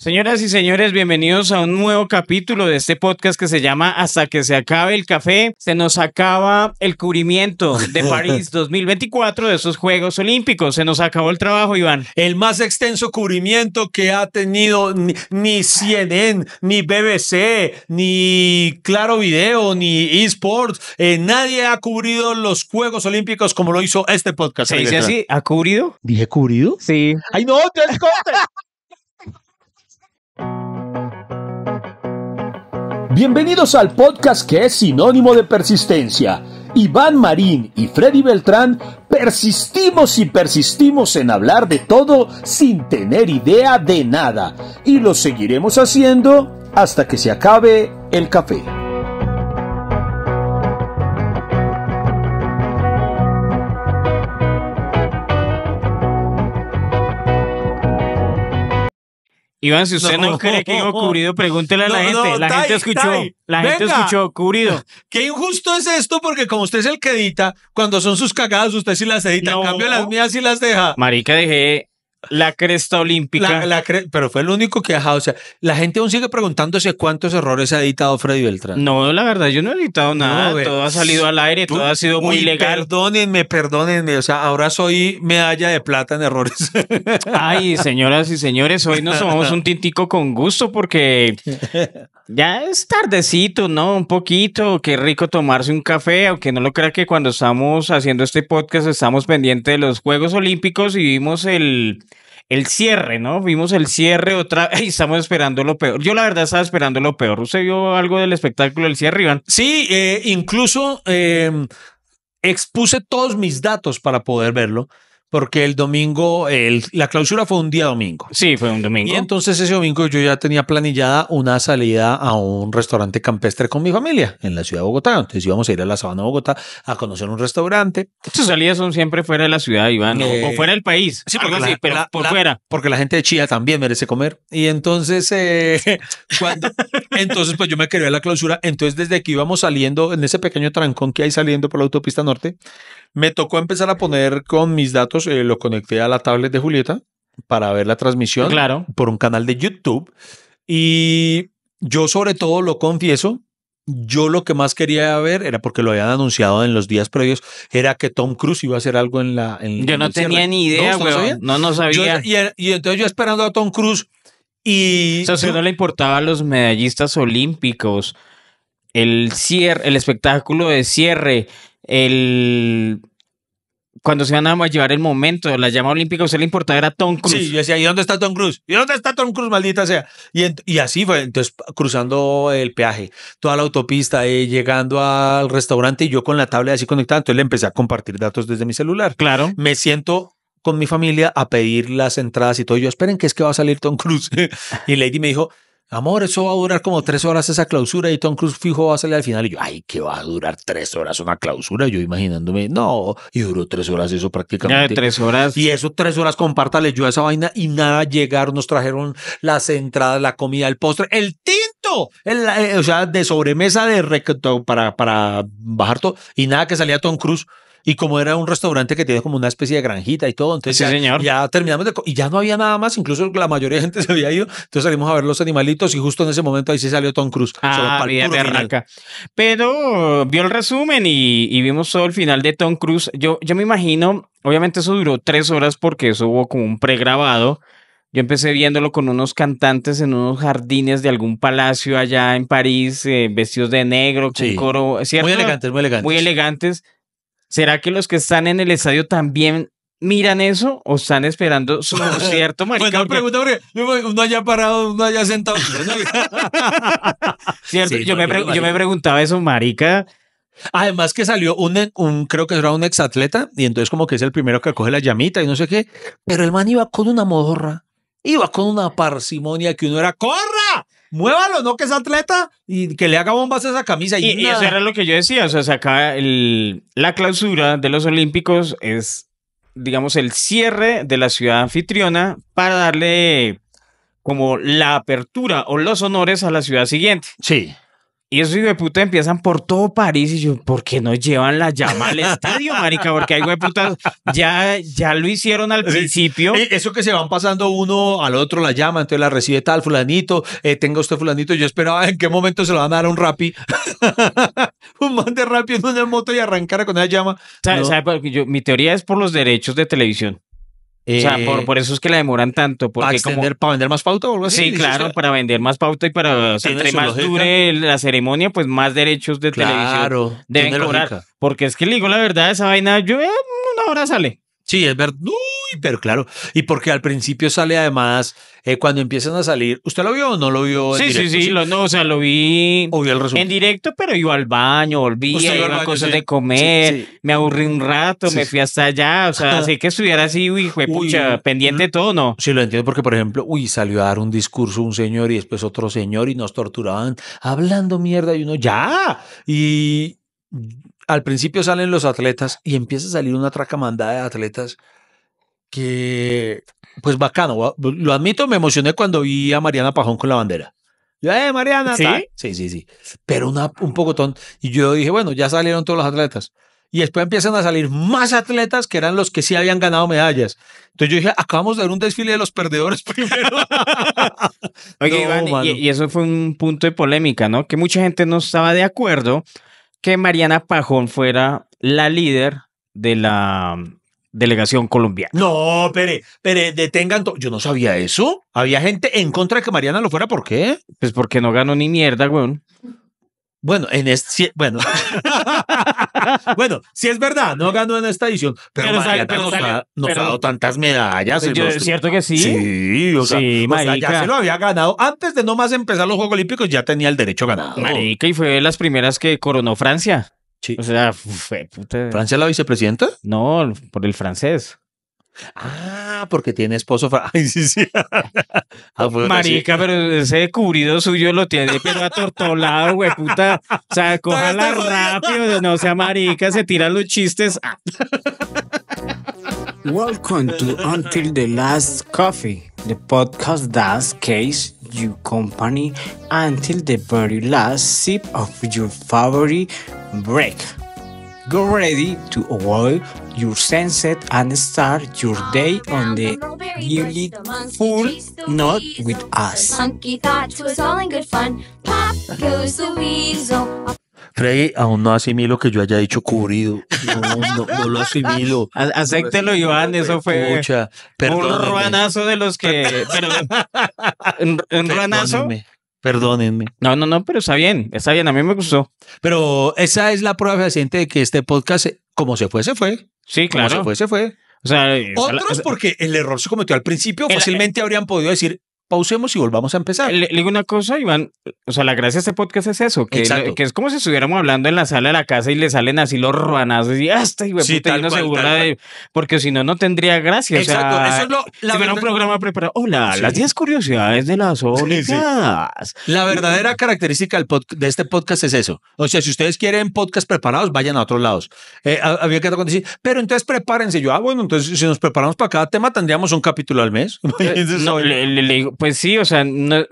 Señoras y señores, bienvenidos a un nuevo capítulo de este podcast que se llama Hasta que se acabe el café. Se nos acaba el cubrimiento de París 2024 de esos Juegos Olímpicos. Se nos acabó el trabajo, Iván. El más extenso cubrimiento que ha tenido ni, CNN, ni BBC, ni Claro Video, ni eSports. Eh, nadie ha cubrido los Juegos Olímpicos como lo hizo este podcast. ¿Se dice así? ¿Ha cubrido? ¿Dije cubrido? Sí. ¡Ay, no! ¡Te Bienvenidos al podcast que es sinónimo de persistencia. Iván Marín y Freddy Beltrán persistimos y persistimos en hablar de todo sin tener idea de nada y lo seguiremos haciendo hasta que se acabe el café. Iván, si usted no, cree que cubrido, pregúntele a la gente. la gente escuchó. la gente escuchó cubrido. Qué injusto es esto, porque como usted es el que edita, cuando son sus cagadas, usted sí las edita. En cambio, las mías sí las deja. Marica, dejé la cresta olímpica. La, pero fue el único que dejado, o sea, la gente aún sigue preguntándose cuántos errores ha editado Freddy Beltrán. No, la verdad, yo no he editado nada, todo ha salido al aire, todo ha sido muy legal. Perdónenme, perdónenme, o sea, ahora soy medalla de plata en errores. Ay, señoras y señores, hoy nos tomamos un tintico con gusto porque ya es tardecito, ¿no? Un poquito, qué rico tomarse un café, aunque no lo crea que cuando estamos haciendo este podcast estamos pendientes de los Juegos Olímpicos y vimos el el cierre, ¿no? Vimos el cierre otra y estamos esperando lo peor. Yo la verdad estaba esperando lo peor. ¿Usted vio algo del espectáculo del cierre, Iván? Sí, eh, incluso eh, expuse todos mis datos para poder verlo porque el domingo, el, la clausura fue un día domingo. Sí, fue un domingo. Y entonces ese domingo yo ya tenía planillada una salida a un restaurante campestre con mi familia en la ciudad de Bogotá. Entonces íbamos a ir a la sabana de Bogotá a conocer un restaurante. Sus salidas son siempre fuera de la ciudad, Iván, o eh, fuera del país. Sí, porque pero por fuera. Porque la gente de Chía también merece comer. Y entonces, eh, cuando, entonces pues yo me quería la clausura. Entonces desde que íbamos saliendo en ese pequeño trancón que hay saliendo por la autopista norte, me tocó empezar a poner con mis datos eh, lo conecté a la tablet de Julieta para ver la transmisión claro. por un canal de YouTube. Y yo sobre todo lo confieso, yo lo que más quería ver era porque lo habían anunciado en los días previos, era que Tom Cruise iba a hacer algo en la... En, yo no tenía ni idea, no, No, no sabía. y, entonces yo esperando a Tom Cruise y... O sea, si no le importaba a los medallistas olímpicos, el cierre, el espectáculo de cierre, el cuando se van a llevar el momento, la llama olímpica, usted le importaba era Tom Cruise. Sí, yo decía, ¿y dónde está Tom Cruise? ¿Y dónde está Tom Cruise, maldita sea? Y, así fue, entonces cruzando el peaje, toda la autopista, eh, llegando al restaurante y yo con la tablet así conectada, entonces le empecé a compartir datos desde mi celular. Claro. Me siento con mi familia a pedir las entradas y todo. Y yo, esperen que es que va a salir Tom Cruise. y Lady me dijo, amor, eso va a durar como tres horas esa clausura y Tom Cruise fijo va a salir al final. Y yo, ay, que va a durar tres horas una clausura. Yo imaginándome, no, y duró tres horas eso prácticamente. tres horas. Y eso tres horas, compártale yo a esa vaina y nada, llegaron, nos trajeron las entradas, la comida, el postre, el tinto, eh, o sea, de sobremesa de para, para bajar todo y nada que salía Tom Cruise. Y como era un restaurante que tiene como una especie de granjita y todo, entonces ya, terminamos de y ya no había nada más, incluso la mayoría de gente se había ido, entonces salimos a ver los animalitos y justo en ese momento ahí se salió Tom Cruise. Ah, Pero vio el resumen y, vimos todo el final de Tom Cruise. Yo, yo me imagino, obviamente eso duró tres horas porque eso hubo como un pregrabado. Yo empecé viéndolo con unos cantantes en unos jardines de algún palacio allá en París, eh, vestidos de negro, con coro, Muy elegantes, muy elegantes. Muy elegantes ¿Será que los que están en el estadio también miran eso o están esperando su cierto marica? Bueno, pregunta porque uno haya parado, uno haya sentado. yo, me preguntaba eso, marica. Además que salió un, un, creo que era un exatleta, y entonces como que es el primero que coge la llamita y no sé qué, pero el man iba con una modorra, iba con una parsimonia que uno era, ¡corra! muévalo, ¿no? Que es atleta y que le haga bombas a esa camisa. Y, eso era lo que yo decía, o sea, acá la clausura de los Olímpicos es, digamos, el cierre de la ciudad anfitriona para darle como la apertura o los honores a la ciudad siguiente. Sí. Y esos hijos de puta empiezan por todo París y yo, ¿por qué no llevan la llama al estadio, marica? Porque hay de ya, ya lo hicieron al principio. Eh, eso que se van pasando uno al otro la llama, entonces la recibe tal fulanito, tengo eh, tenga usted fulanito, yo esperaba en qué momento se lo van a dar un rapi. un man de rapi en una moto y arrancara con esa llama. mi teoría es por los derechos de televisión o sea, eh, por, eso es que la demoran tanto. ¿Para, ¿Para vender más pauta o algo así? Sí, claro, para vender más pauta y para... O entre más dure la ceremonia, pues más derechos de televisión deben cobrar. Porque es que le digo la verdad, esa vaina, yo una hora sale. Sí, es verdad. Uy, pero claro. Y porque al principio sale además, eh, cuando empiezan a salir, ¿usted lo vio o no lo vio? En sí, sí, sí, sí, lo, no, o sea, lo vi, el en directo, pero iba al baño, volví iba, a cosas de comer, me aburrí un rato, me fui hasta allá, o sea, así que estuviera así, uy, fue pucha, pendiente todo, ¿no? Sí, lo entiendo porque, por ejemplo, uy, salió a dar un discurso un señor y después otro señor y nos torturaban hablando mierda y uno, ya, y al principio salen los atletas y empieza a salir una traca mandada de atletas que, pues bacano, lo admito, me emocioné cuando vi a Mariana Pajón con la bandera. Yo, eh, Mariana, ¿Sí? sí, sí, sí. Pero una, un tonto. Y yo dije, bueno, ya salieron todos los atletas. Y después empiezan a salir más atletas que eran los que sí habían ganado medallas. Entonces yo dije, acabamos de ver un desfile de los perdedores primero. y, y, eso fue un punto de polémica, ¿no? Que mucha gente no estaba de acuerdo que Mariana Pajón fuera la líder de la mm, delegación colombiana. No, pero pero detengan todo. Yo no sabía eso. Había gente en contra de que Mariana lo fuera. ¿Por qué? Pues porque no ganó ni mierda, weón. Bueno, en este, bueno. bueno, si es verdad, no ganó en esta edición, pero, nos, ha, dado tantas medallas. es cierto que sí. Sí, o sea, ya se lo había ganado. Antes de no más empezar los Juegos Olímpicos, ya tenía el derecho ganado. Marica, y fue de las primeras que coronó Francia. Sí. O sea, ¿Francia la vicepresidenta? No, por el francés. Ah, porque tiene esposo. Ay, sí, sí. Pues, marica, pero ese cubrido suyo lo tiene, pero atortolado, güey, puta. O sea, cójala rápido, no sea marica, se tiran los chistes. Ah. Welcome to Until the Last Coffee, the podcast that case you company until the very last sip of your favorite break. Go ready to avoid your sunset and start your day on the newly full not with us. Freddy, aún no asimilo que yo haya dicho cubrido. No, lo asimilo. Acéptelo, Joan, eso fue un ruanazo de los que... Pero, un, un ruanazo Perdónenme. No, no, no, pero está bien, está bien, a mí me gustó. Pero esa es la prueba fehaciente de que este podcast, eh, como se fue, se fue. Sí, claro. Como se fue, se fue. O sea, Otros, porque el error se cometió al principio, fácilmente eh, habrían podido decir, pausemos y volvamos a empezar. Le, digo una cosa, Iván, o sea, la gracia de este podcast es eso, que, que es como si estuviéramos hablando en la sala de la casa y le salen así los ruanazos y hasta ah, este y, sí, no de, porque si no, no tendría gracia. Exacto, eso es lo, la un programa preparado, hola, las 10 curiosidades de las zona. la verdadera característica de este podcast es eso. O sea, si ustedes quieren podcast preparados, vayan a otros lados. había eh, que decir, pero entonces prepárense. Yo, ah, bueno, entonces si nos preparamos para cada tema, tendríamos un capítulo al mes. Eh, no, le digo, pues sí, o sea,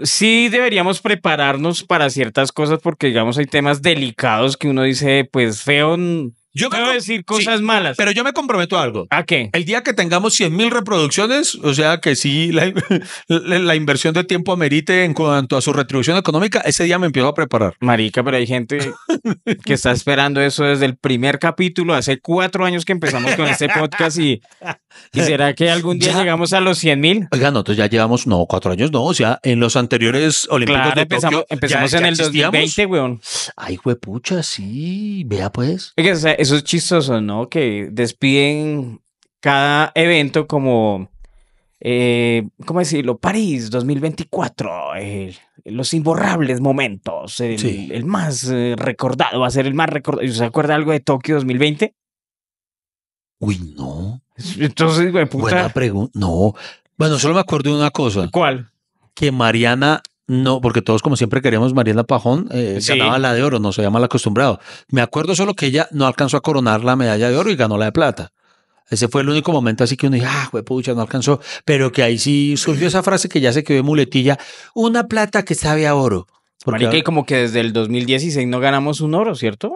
sí deberíamos prepararnos para ciertas cosas porque, digamos, hay temas delicados que uno dice, pues feo, yo me decir cosas malas. Pero yo me comprometo a algo. ¿A qué? El día que tengamos 100.000 mil reproducciones, o sea que sí, la, inversión de tiempo amerite en cuanto a su retribución económica, ese día me empiezo a preparar. Marica, pero hay gente que está esperando eso desde el primer capítulo, hace cuatro años que empezamos con este podcast y, ¿será que algún día llegamos a los 100.000? mil? Oiga, entonces ya llevamos, no, cuatro años no, o sea, en los anteriores Olímpicos de empezamos, empezamos en el 2020, weón. Ay, pucha, sí, vea pues eso es chistoso, ¿no? Que despiden cada evento como, eh, ¿cómo decirlo? París 2024, los imborrables momentos, el, más eh, recordado, va a ser el más recordado. ¿Se acuerda algo de Tokio 2020? Uy, no. Entonces, puta. Buena pregunta. No. Bueno, solo me acuerdo de una cosa. ¿Cuál? Que Mariana no, porque todos como siempre queríamos, Mariela Pajón, eh, ganaba la de oro, no se había mal acostumbrado. Me acuerdo solo que ella no alcanzó a coronar la medalla de oro y ganó la de plata. Ese fue el único momento así que uno dijo, ah, pucha, no alcanzó. Pero que ahí sí surgió esa frase que ya se quedó de muletilla, una plata que sabe a oro. Porque como que desde el 2016 no ganamos un oro, ¿cierto?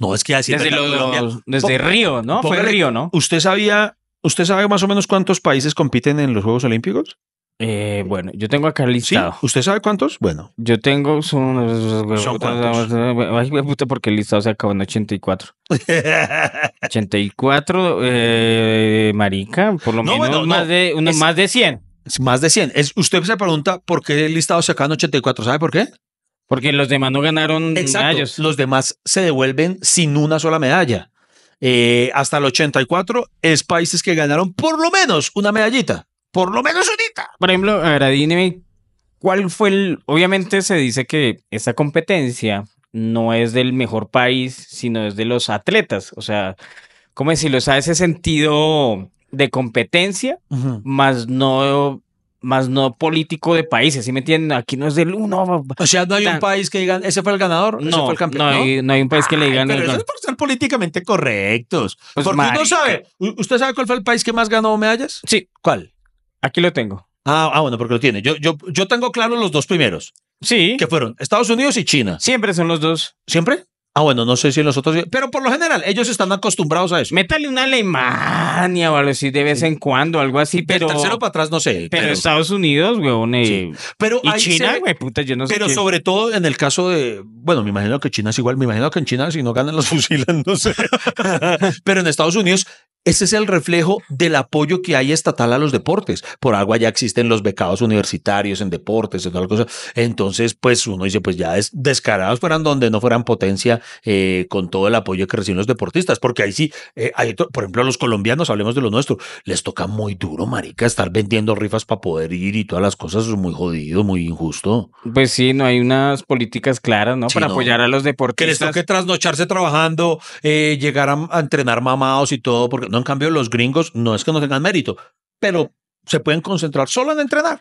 no, es que así desde, desde Río, ¿no? fue Río, ¿no? ¿Usted sabía, usted sabe más o menos cuántos países compiten en los Juegos Olímpicos? Eh, bueno, yo tengo acá listado. ¿Usted sabe cuántos? Bueno. Yo tengo. Son, ¿Son cuántos? porque el listado se acabó en 84. 84, eh, marica, por lo menos más, de, más de 100. más de 100. usted se pregunta por qué el listado se acaba en 84. ¿Sabe por qué? Porque los demás no ganaron medallas. Los demás se devuelven sin una sola medalla. Eh, hasta el 84 es países que ganaron por lo menos una medallita por lo menos unita. Por ejemplo, ver, dime, ¿cuál fue el...? Obviamente se dice que esa competencia no es del mejor país, sino es de los atletas. O sea, ¿cómo decirlo? lo sabe ese sentido de competencia, más no más no político de países, si me entienden? Aquí no es del uno. O sea, no hay un país que digan, ese fue el ganador, no, fue el campeón. No hay, ¿no? hay un país que le digan. Pero eso es por ser políticamente correctos. Pues, porque sabe, ¿usted sabe cuál fue el país que más ganó medallas? Sí. ¿Cuál? Aquí lo tengo. Ah, ah, bueno, porque lo tiene. Yo, yo, yo tengo claro los dos primeros. Sí. Que fueron Estados Unidos y China. Siempre son los dos. ¿Siempre? Ah, bueno, no sé si los otros. Pero por lo general, ellos están acostumbrados a eso. Métale una Alemania o si de vez en cuando, algo así, pero. tercero para atrás, no sé. Pero, Estados Unidos, weón. Y, eh, sí. pero China, puta, yo no pero sé. Pero sobre todo en el caso de. Bueno, me imagino que China es igual. Me imagino que en China, si no ganan, los fusilan, no sé. pero en Estados Unidos, ese es el reflejo del apoyo que hay estatal a los deportes. Por algo ya existen los becados universitarios en deportes, en tal cosa. Entonces, pues uno dice, pues ya es descarados fueran donde no fueran potencia eh, con todo el apoyo que reciben los deportistas, porque ahí sí, eh, hay, por ejemplo, a los colombianos, hablemos de lo nuestro, les toca muy duro, marica, estar vendiendo rifas para poder ir y todas las cosas, es muy jodido, muy injusto. Pues sí, no hay unas políticas claras, ¿no? para apoyar a los deportistas. Que les toque trasnocharse trabajando, eh, llegar a, entrenar mamados y todo, porque... En cambio, los gringos no es que no tengan mérito, pero se pueden concentrar solo en entrenar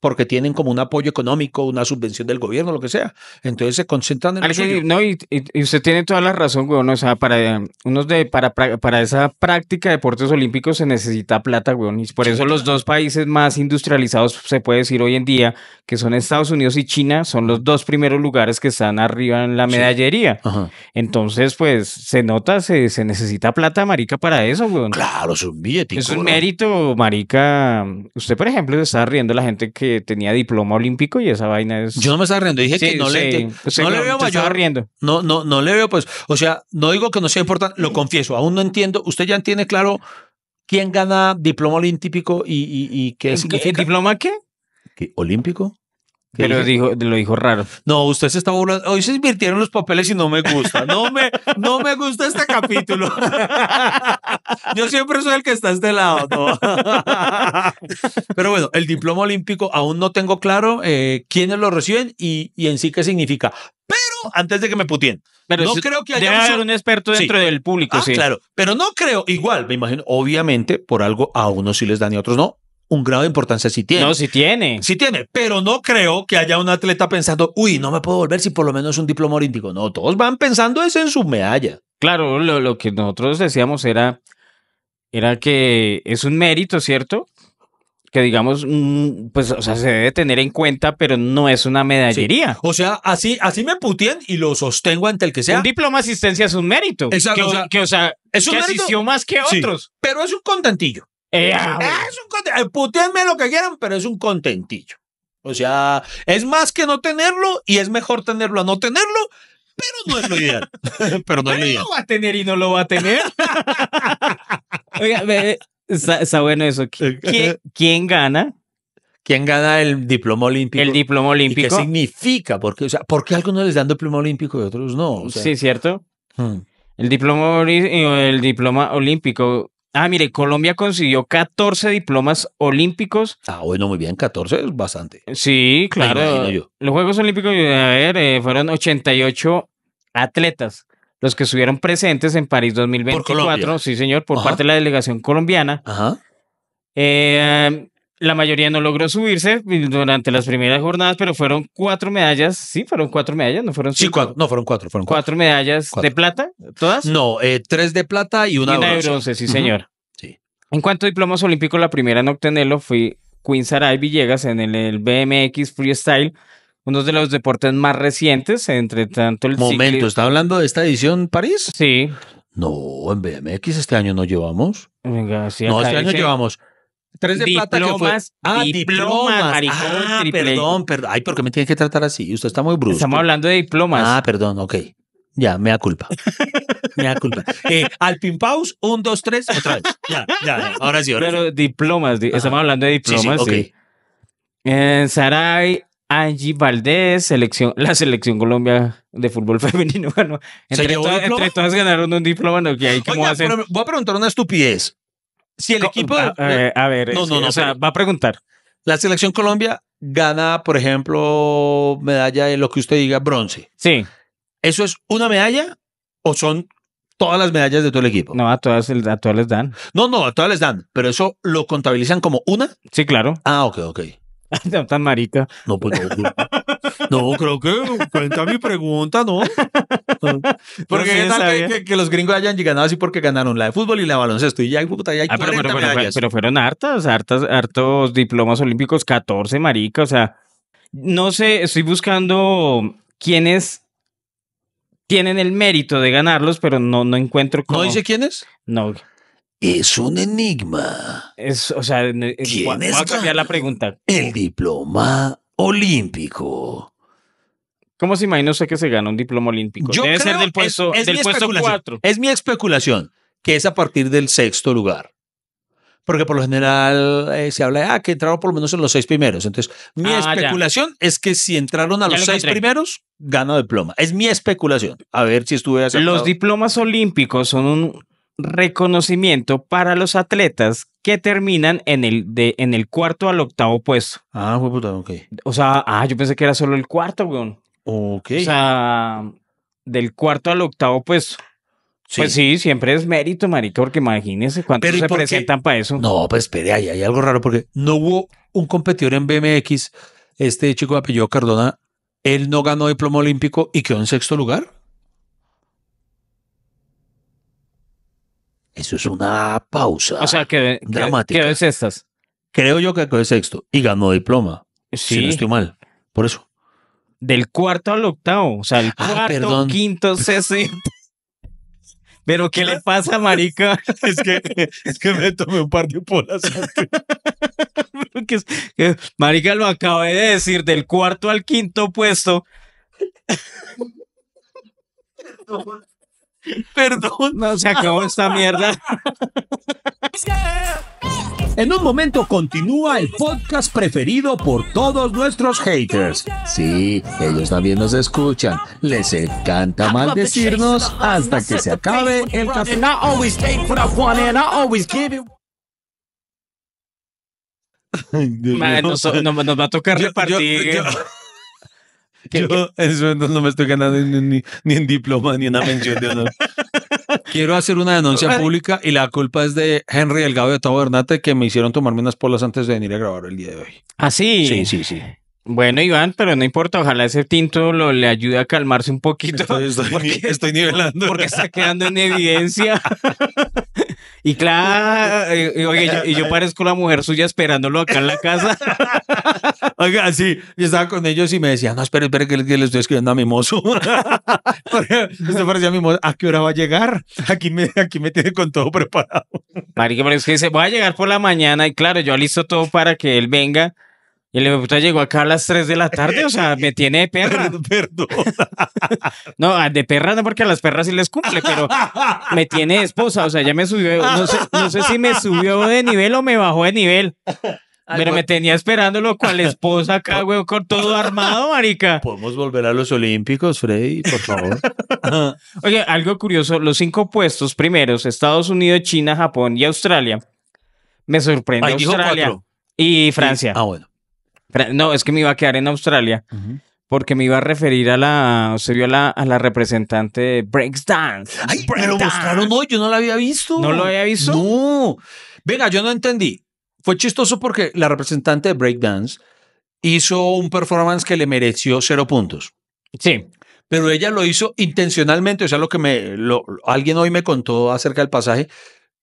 porque tienen como un apoyo económico, una subvención del gobierno, lo que sea. Entonces se concentran en el ah, No, y, usted tiene toda la razón, weón. O sea, para, em, unos de, para, para esa práctica de deportes olímpicos se necesita plata, weón. Y por eso los dos países más industrializados, se puede decir hoy en día, que son Estados Unidos y China, son los dos primeros lugares que están arriba en la medallería. Entonces, pues, se nota, se, se necesita plata, marica, para eso, weón. Claro, es un billete. Es un mérito, marica. Usted, por ejemplo, se está riendo la gente que tenía diploma olímpico y esa vaina es. Yo no me estaba riendo, dije que no le, no le veo mayor. riendo. No, no, no le veo, pues. O sea, no digo que no sea importante, lo confieso, aún no entiendo. Usted ya tiene claro quién gana diploma olímpico y, y qué significa. ¿Diploma qué? ¿Qué? ¿Olímpico? Pero dijo, lo dijo raro. No, usted se está burlando. Hoy se invirtieron los papeles y no me gusta. No me, no me gusta este capítulo. Yo siempre soy el que está a este lado. Pero bueno, el diploma olímpico aún no tengo claro eh, quiénes lo reciben y, en sí qué significa. Pero antes de que me putien. Pero no creo que haya un experto dentro del público. Ah, sí. claro. Pero no creo. Igual, me imagino. Obviamente, por algo a unos sí les dan y a otros no un grado de importancia sí tiene. No, sí tiene. Sí tiene, pero no creo que haya un atleta pensando, uy, no me puedo volver si por lo menos Es un diploma olímpico. No, todos van pensando eso en su medalla. Claro, lo, que nosotros decíamos era, era que es un mérito, ¿cierto? que digamos, mm, pues, o sea, se debe tener en cuenta, pero no es una medallería. O sea, así, así me putien y lo sostengo ante el que sea. Un diploma de asistencia es un mérito. Que, o sea, que, es un más que otros. pero es un contentillo. Eh, eh, ah, es un eh, Puteanme lo que quieran, pero es un contentillo. O sea, es más que no tenerlo y es mejor tenerlo a no tenerlo, pero no es lo ideal. pero no es lo ideal. Lo va a tener y no lo va a tener. Oiga, está, bueno eso. ¿Quién, gana? ¿Quién gana el diploma olímpico? El diploma olímpico. ¿Qué significa? Porque, o sea, ¿Por qué algunos les dan diploma olímpico y otros no? O sea, sí, cierto. Hmm. El diploma, el diploma olímpico Ah, mire, Colombia consiguió 14 diplomas olímpicos. Ah, bueno, muy bien, 14 es bastante. Sí, claro. Los Juegos Olímpicos, a ver, eh, fueron 88 atletas los que estuvieron presentes en París 2024. Por sí, señor, por parte de la delegación colombiana. Ajá. Eh, la mayoría no logró subirse durante las primeras jornadas, pero fueron cuatro medallas. Sí, fueron cuatro medallas, no fueron cinco. Sí, cuatro, no, fueron cuatro. Fueron cuatro. medallas de plata, todas. No, eh, tres de plata y una, de bronce. sí, señor. Sí. En cuanto a diplomas olímpicos, la primera en obtenerlo fue Queen Sarai Villegas en el, BMX Freestyle uno de los deportes más recientes, entre tanto el Momento, ¿está hablando de esta edición París? Sí. No, en BMX este año no llevamos. Venga, sí, no, este año llevamos Tres de plata que Ah, diplomas. Maricón, ah, perdón, perdón. Ay, ¿por qué me tiene que tratar así? Usted está muy brusco. Estamos hablando de diplomas. Ah, perdón, ok. Ya, me da culpa. Me da culpa. Eh, al un, dos, tres, otra vez. Ya, ya, ahora sí. Ahora Pero diplomas, estamos hablando de diplomas. Sí, sí, okay. eh, Saray, Angie Valdés, selección, la selección Colombia de fútbol femenino. Bueno, entre, ¿Se todas, entre ganaron un diploma. ¿no? ¿Qué hay? ¿Cómo Oiga, voy a preguntar una estupidez. Si el equipo. Eh, a, ver, no, no, no, o sea, va a preguntar. La selección Colombia gana, por ejemplo, medalla de lo que usted diga, bronce. Sí. ¿Eso es una medalla o son todas las medallas de todo el equipo? No, a todas, a todas les dan. No, no, a todas les dan, pero eso lo contabilizan como una. Sí, claro. Ah, ok, ok. No, marica. No, pues no. No, creo que cuenta mi pregunta, ¿no? Porque tal que, los gringos hayan llegado así porque ganaron la de fútbol y la de baloncesto. Y ya, puta, ya hay 40 ah, pero, fueron hartas, hartas, hartos diplomas olímpicos, 14, marica. O sea, no sé, estoy buscando quiénes tienen el mérito de ganarlos, pero no, no encuentro cómo. ¿No dice quiénes? No es un enigma. Es, o sea, ¿Quién a cambiar la pregunta. El diploma olímpico. ¿Cómo se imagina usted que se gana un diploma olímpico? Debe ser del puesto, 4. Es mi especulación, que es a partir del sexto lugar. Porque por lo general eh, se habla de ah, que entraron por lo menos en los seis primeros. Entonces, mi ah, especulación es que si entraron a los seis primeros, gana diploma. Es mi especulación. A ver si estuve acertado. Los diplomas olímpicos son un reconocimiento para los atletas que terminan en el, de, en el cuarto al octavo puesto. Ah, fue puta, ok. O sea, ah, yo pensé que era solo el cuarto, weón. Ok. O sea, del cuarto al octavo puesto. Sí. Pues sí, siempre es mérito, marica, porque imagínense cuántos se presentan para eso. No, pues espere, hay algo raro, porque no hubo un competidor en BMX, este chico de apellido Cardona, él no ganó diploma olímpico y quedó en sexto lugar. Eso es una pausa. O sea, que, dramática. es estas? Creo yo que el sexto y ganó diploma. Sí. Si no estoy mal. Por eso. Del cuarto al octavo. O sea, el ah, cuarto, quinto, sexto. Pero ¿qué le pasa, marica? es, que, es que me tomé un par de polas. marica, lo acabé de decir, del cuarto al quinto puesto. Perdón. No, se acabó esta mierda. En un momento continúa el podcast preferido por todos nuestros haters. Sí, ellos también nos escuchan. Les encanta maldecirnos hasta que se acabe el café. nos, va a tocar repartir. Yo eso no me estoy ganando ni, ni, en diploma ni una mención de honor. Quiero hacer una denuncia pública y la culpa es de Henry Delgado de Tabo Bernate que me hicieron tomarme unas polas antes de venir a grabar el día de hoy. ¿Ah, sí? Sí, sí, sí. Bueno, Iván, pero no importa, ojalá ese tinto le ayude a calmarse un poquito. Estoy, estoy nivelando. Porque está quedando en evidencia Y claro, y yo, parezco la mujer suya esperándolo acá en la casa. Oiga, sí, yo estaba con ellos y me decía no, espera, espera que, que le estoy escribiendo a mi mozo. a mi mozo, ¿a qué hora va a llegar? Aquí me, aquí me tiene con todo preparado. Marica, que dice, voy a llegar por la mañana y claro, yo listo todo para que él venga y le puta llegó acá a las 3 de la tarde, o sea, me tiene de perra. Perdón. no, de perra no, porque a las perras sí les cumple, pero me tiene de esposa, o sea, ya me subió, no sé, si me subió de nivel o me bajó de nivel. pero me tenía esperándolo cual esposa acá, güey, con todo armado, marica. ¿Podemos volver a los Olímpicos, Freddy, por favor? Oye, algo curioso, los cinco puestos primeros, Estados Unidos, China, Japón y Australia. Me sorprende Australia y Francia. Ah, bueno. No, es que me iba a quedar en Australia. Porque me iba a referir a la. Se a la, representante de Breakdance. ¡Ay, break me lo hoy! Yo no la había visto. ¿No lo había visto? No. Venga, yo no entendí. Fue chistoso porque la representante de Breakdance hizo un performance que le mereció cero puntos. Sí. Pero ella lo hizo intencionalmente. O sea, lo que me. alguien hoy me contó acerca del pasaje.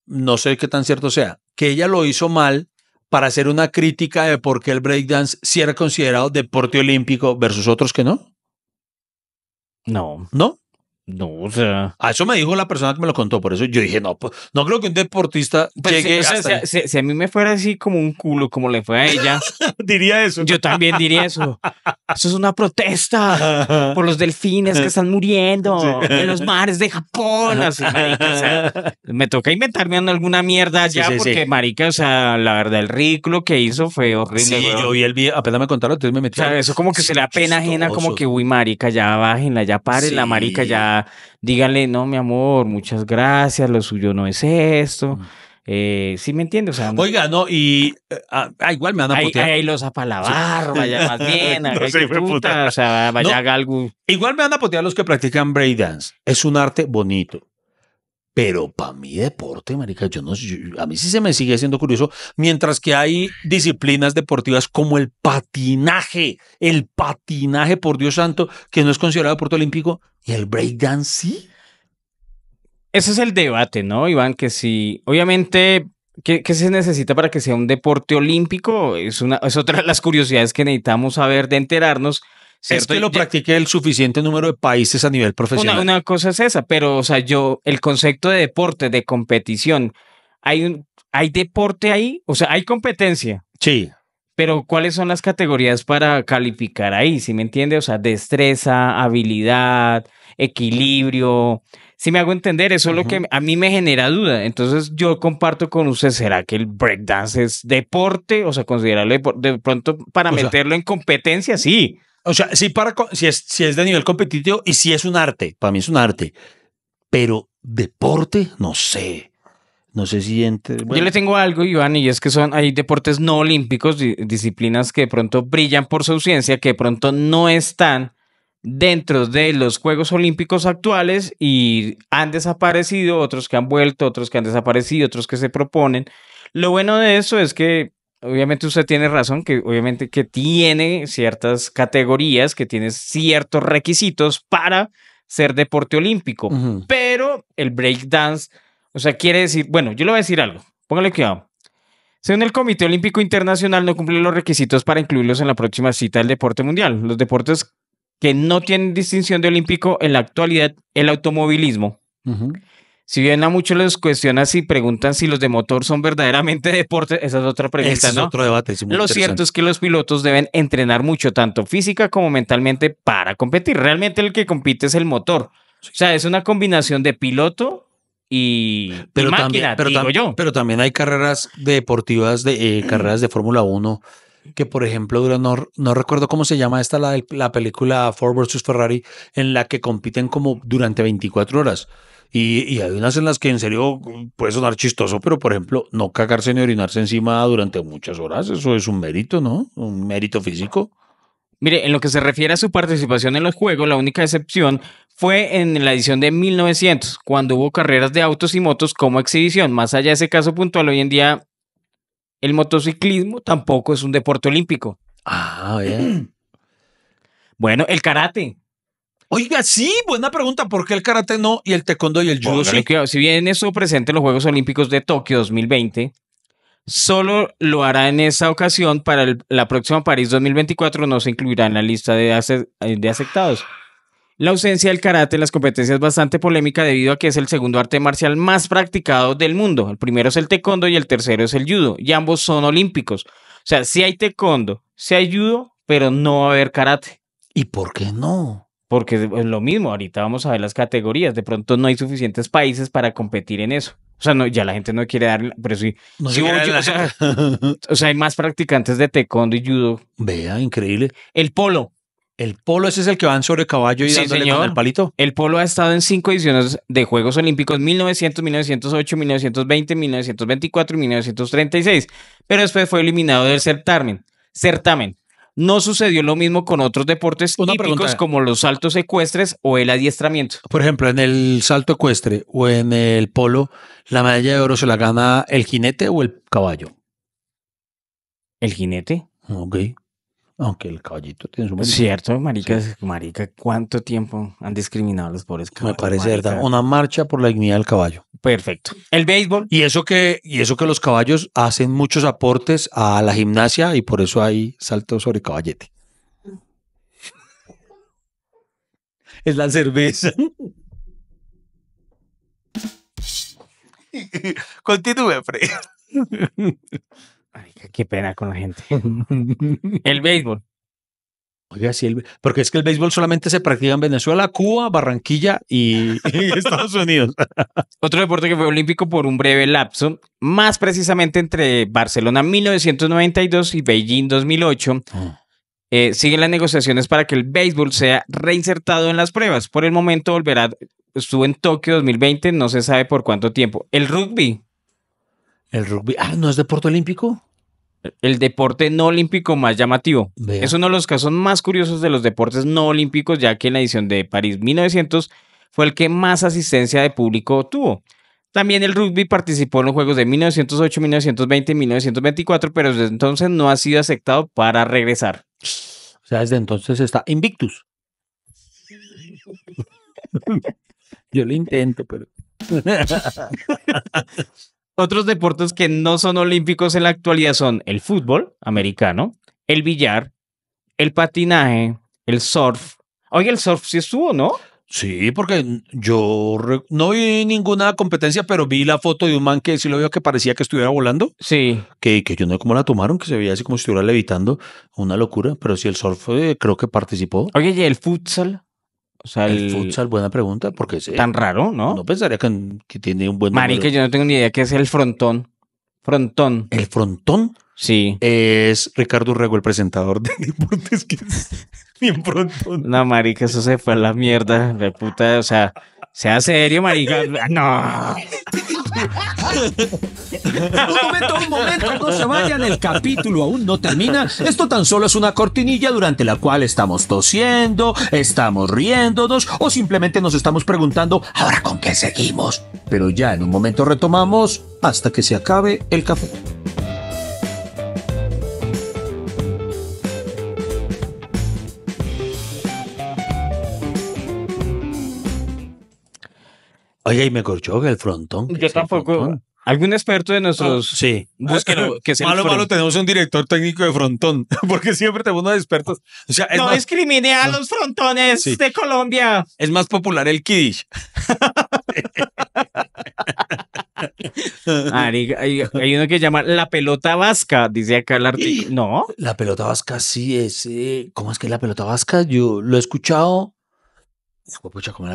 No sé qué tan cierto sea. Que ella lo hizo mal para hacer una crítica de por qué el breakdance si era considerado deporte olímpico versus otros que no? No. ¿No? No, o sea. A eso me dijo la persona que me lo contó, por eso yo dije, no, pues, no creo que un deportista pues llegue. Si, hasta si, a mí me fuera así como un culo, como le fue a ella, diría eso. Yo también diría eso. Eso es una protesta por los delfines que están muriendo en los mares de Japón. Así, me toca inventarme alguna mierda ya, porque, marica, o sea, la verdad, el ridículo que hizo fue horrible. Sí, yo vi el video, apenas me contaron, entonces me metí. O sea, eso como que se le apena pena ajena, como que, uy, marica, ya bájenla, ya la marica, ya díganle, no, mi amor, muchas gracias, lo suyo no es esto. Mm. Eh, ¿Sí me entiendes? sea, Oiga, no, y eh, ah, ah, igual me van a potear. Ahí, los apalabar, vaya más bien, o sea, vaya algo. Igual me van a potear los que practican breakdance. Es un arte bonito. Pero para mi deporte, marica, yo no a mí sí se me sigue siendo curioso, mientras que hay disciplinas deportivas como el patinaje, el patinaje, por Dios santo, que no es considerado deporte olímpico, y el breakdance sí. Ese es el debate, ¿no, Iván? Que si obviamente, ¿qué, qué se necesita para que sea un deporte olímpico? Es, una, es otra de las curiosidades que necesitamos saber de enterarnos es que lo practique el suficiente número de países a nivel profesional. Una, cosa es esa, pero o sea, yo, el concepto de deporte, de competición, hay un, hay deporte ahí, o sea, hay competencia. Sí. Pero ¿cuáles son las categorías para calificar ahí? si me entiende? O sea, destreza, habilidad, equilibrio. Si me hago entender, eso es lo que a mí me genera duda. Entonces yo comparto con usted, ¿será que el breakdance es deporte? O sea, considerarlo de pronto para meterlo en competencia, sí. O sea, sí, para, si, es, si es de nivel competitivo y si es un arte, para mí es un arte, pero deporte, no sé. No sé si Yo le tengo algo, Iván, y es que son hay deportes no olímpicos, disciplinas que de pronto brillan por su ausencia que de pronto no están dentro de los Juegos Olímpicos actuales y han desaparecido, otros que han vuelto, otros que han desaparecido, otros que se proponen. Lo bueno de eso es que obviamente usted tiene razón, que obviamente que tiene ciertas categorías, que tiene ciertos requisitos para ser deporte olímpico, pero el breakdance, o sea, quiere decir, bueno, yo le voy a decir algo, póngale cuidado. Según el Comité Olímpico Internacional, no cumple los requisitos para incluirlos en la próxima cita del deporte mundial. Los deportes que no tienen distinción de olímpico en la actualidad, el automovilismo, si bien a muchos les cuestiona si preguntan si los de motor son verdaderamente deportes, esa es otra pregunta, ¿no? es otro debate. Lo cierto es que los pilotos deben entrenar mucho, tanto física como mentalmente, para competir. Realmente el que compite es el motor. O sea, es una combinación de piloto y, pero también, pero digo yo. Pero también hay carreras deportivas, de eh, carreras de Fórmula 1 que por ejemplo duran no, recuerdo cómo se llama esta, la, la película Ford vs. Ferrari, en la que compiten como durante 24 horas. Y, hay unas en las que en serio puede sonar chistoso, pero por ejemplo, no cagarse ni orinarse encima durante muchas horas, eso es un mérito, ¿no? Un mérito físico. Mire, en lo que se refiere a su participación en los juegos, la única excepción fue en la edición de 1900, cuando hubo carreras de autos y motos como exhibición. Más allá de ese caso puntual, hoy en día el motociclismo tampoco es un deporte olímpico. Ah, bien. bueno, el karate. Oiga, sí, buena pregunta. ¿Por qué el karate no y el taekwondo y el judo sí? Si bien eso presente en los Juegos Olímpicos de Tokio 2020, solo lo hará en esa ocasión para la próxima París 2024. No se incluirá en la lista de, eh, de aceptados. La ausencia del karate en las competencias es bastante polémica debido a que es el segundo arte marcial más practicado del mundo. El primero es el taekwondo y el tercero es el judo. Y ambos son olímpicos. O sea, si hay taekwondo, si hay judo, pero no va a haber karate. ¿Y por qué no? porque es lo mismo, ahorita vamos a ver las categorías, de pronto no hay suficientes países para competir en eso. O sea, no, ya la gente no quiere dar, pero sí, o, sea, hay más practicantes de taekwondo y judo. Vea, increíble. El polo. El polo ese es el que van sobre caballo y dándole Con el palito. El polo ha estado en cinco ediciones de Juegos Olímpicos 1900, 1908, 1920, 1924 y 1936, pero después fue eliminado del certamen. Certamen. No sucedió lo mismo con otros deportes típicos como los saltos ecuestres o el adiestramiento. Por ejemplo, en el salto ecuestre o en el polo, ¿la medalla de oro se la gana el jinete o el caballo? ¿El jinete? Ok. Aunque el caballito tiene su Cierto, marica, ¿cuánto tiempo han discriminado a los pobres caballos? Me parece verdad, una marcha por la dignidad del caballo. Perfecto. El béisbol. Y eso que y eso que los caballos hacen muchos aportes a la gimnasia y por eso hay saltos sobre caballete. es la cerveza. Continúe, Fred. Qué pena con la gente. el béisbol. Oiga, sí, el, porque es que el béisbol solamente se practica en Venezuela, Cuba, Barranquilla y, Estados Unidos. Otro deporte que fue olímpico por un breve lapso, más precisamente entre Barcelona 1992 y Beijing 2008. Ah. Eh, siguen las negociaciones para que el béisbol sea reinsertado en las pruebas. Por el momento volverá, estuvo en Tokio 2020, no se sabe por cuánto tiempo. El rugby. El rugby, ah, ¿no es deporte olímpico? el deporte no olímpico más llamativo. Es uno de los casos más curiosos de los deportes no olímpicos, ya que en la edición de París 1900 fue el que más asistencia de público tuvo. También el rugby participó en los Juegos de 1908, 1920 y 1924, pero desde entonces no ha sido aceptado para regresar. O sea, desde entonces está invictus. Yo lo intento, pero... Otros deportes que no son olímpicos en la actualidad son el fútbol americano, el billar, el patinaje, el surf. Oye, el surf sí estuvo, ¿no? Sí, porque yo no vi ninguna competencia, pero vi la foto de un man que sí lo veo que parecía que estuviera volando. Sí. Que, que yo no sé cómo la tomaron, que se veía así como si estuviera levitando. Una locura, pero sí el surf eh, creo que participó. Oye, ¿y el futsal? O sea, el, futsal, buena pregunta, porque es Tan raro, ¿no? No pensaría que, tiene un buen Mari, que yo no tengo ni idea qué es el frontón. Frontón. ¿El frontón? Sí. Es Ricardo Urrego, el presentador de Deportes que frontón. No, marica, eso se fue a la mierda, de puta, o sea, sea serio, marica. No. un momento, un momento, no se vayan, el capítulo aún no termina. Esto tan solo es una cortinilla durante la cual estamos tosiendo, estamos riéndonos o simplemente nos estamos preguntando, ¿ahora con qué seguimos? Pero ya en un momento retomamos hasta que se acabe el café. Oye, y me corchó el frontón. Yo tampoco. ¿Algún experto de nuestros? sí. Búsquelo. Que malo, malo, tenemos un director técnico de frontón, porque siempre tenemos unos expertos. no discrimine a los frontones de Colombia. Es más popular el Kiddish. hay, uno que llama la pelota vasca, dice acá el artículo. No. La pelota vasca sí es. ¿Cómo es que es la pelota vasca? Yo lo he escuchado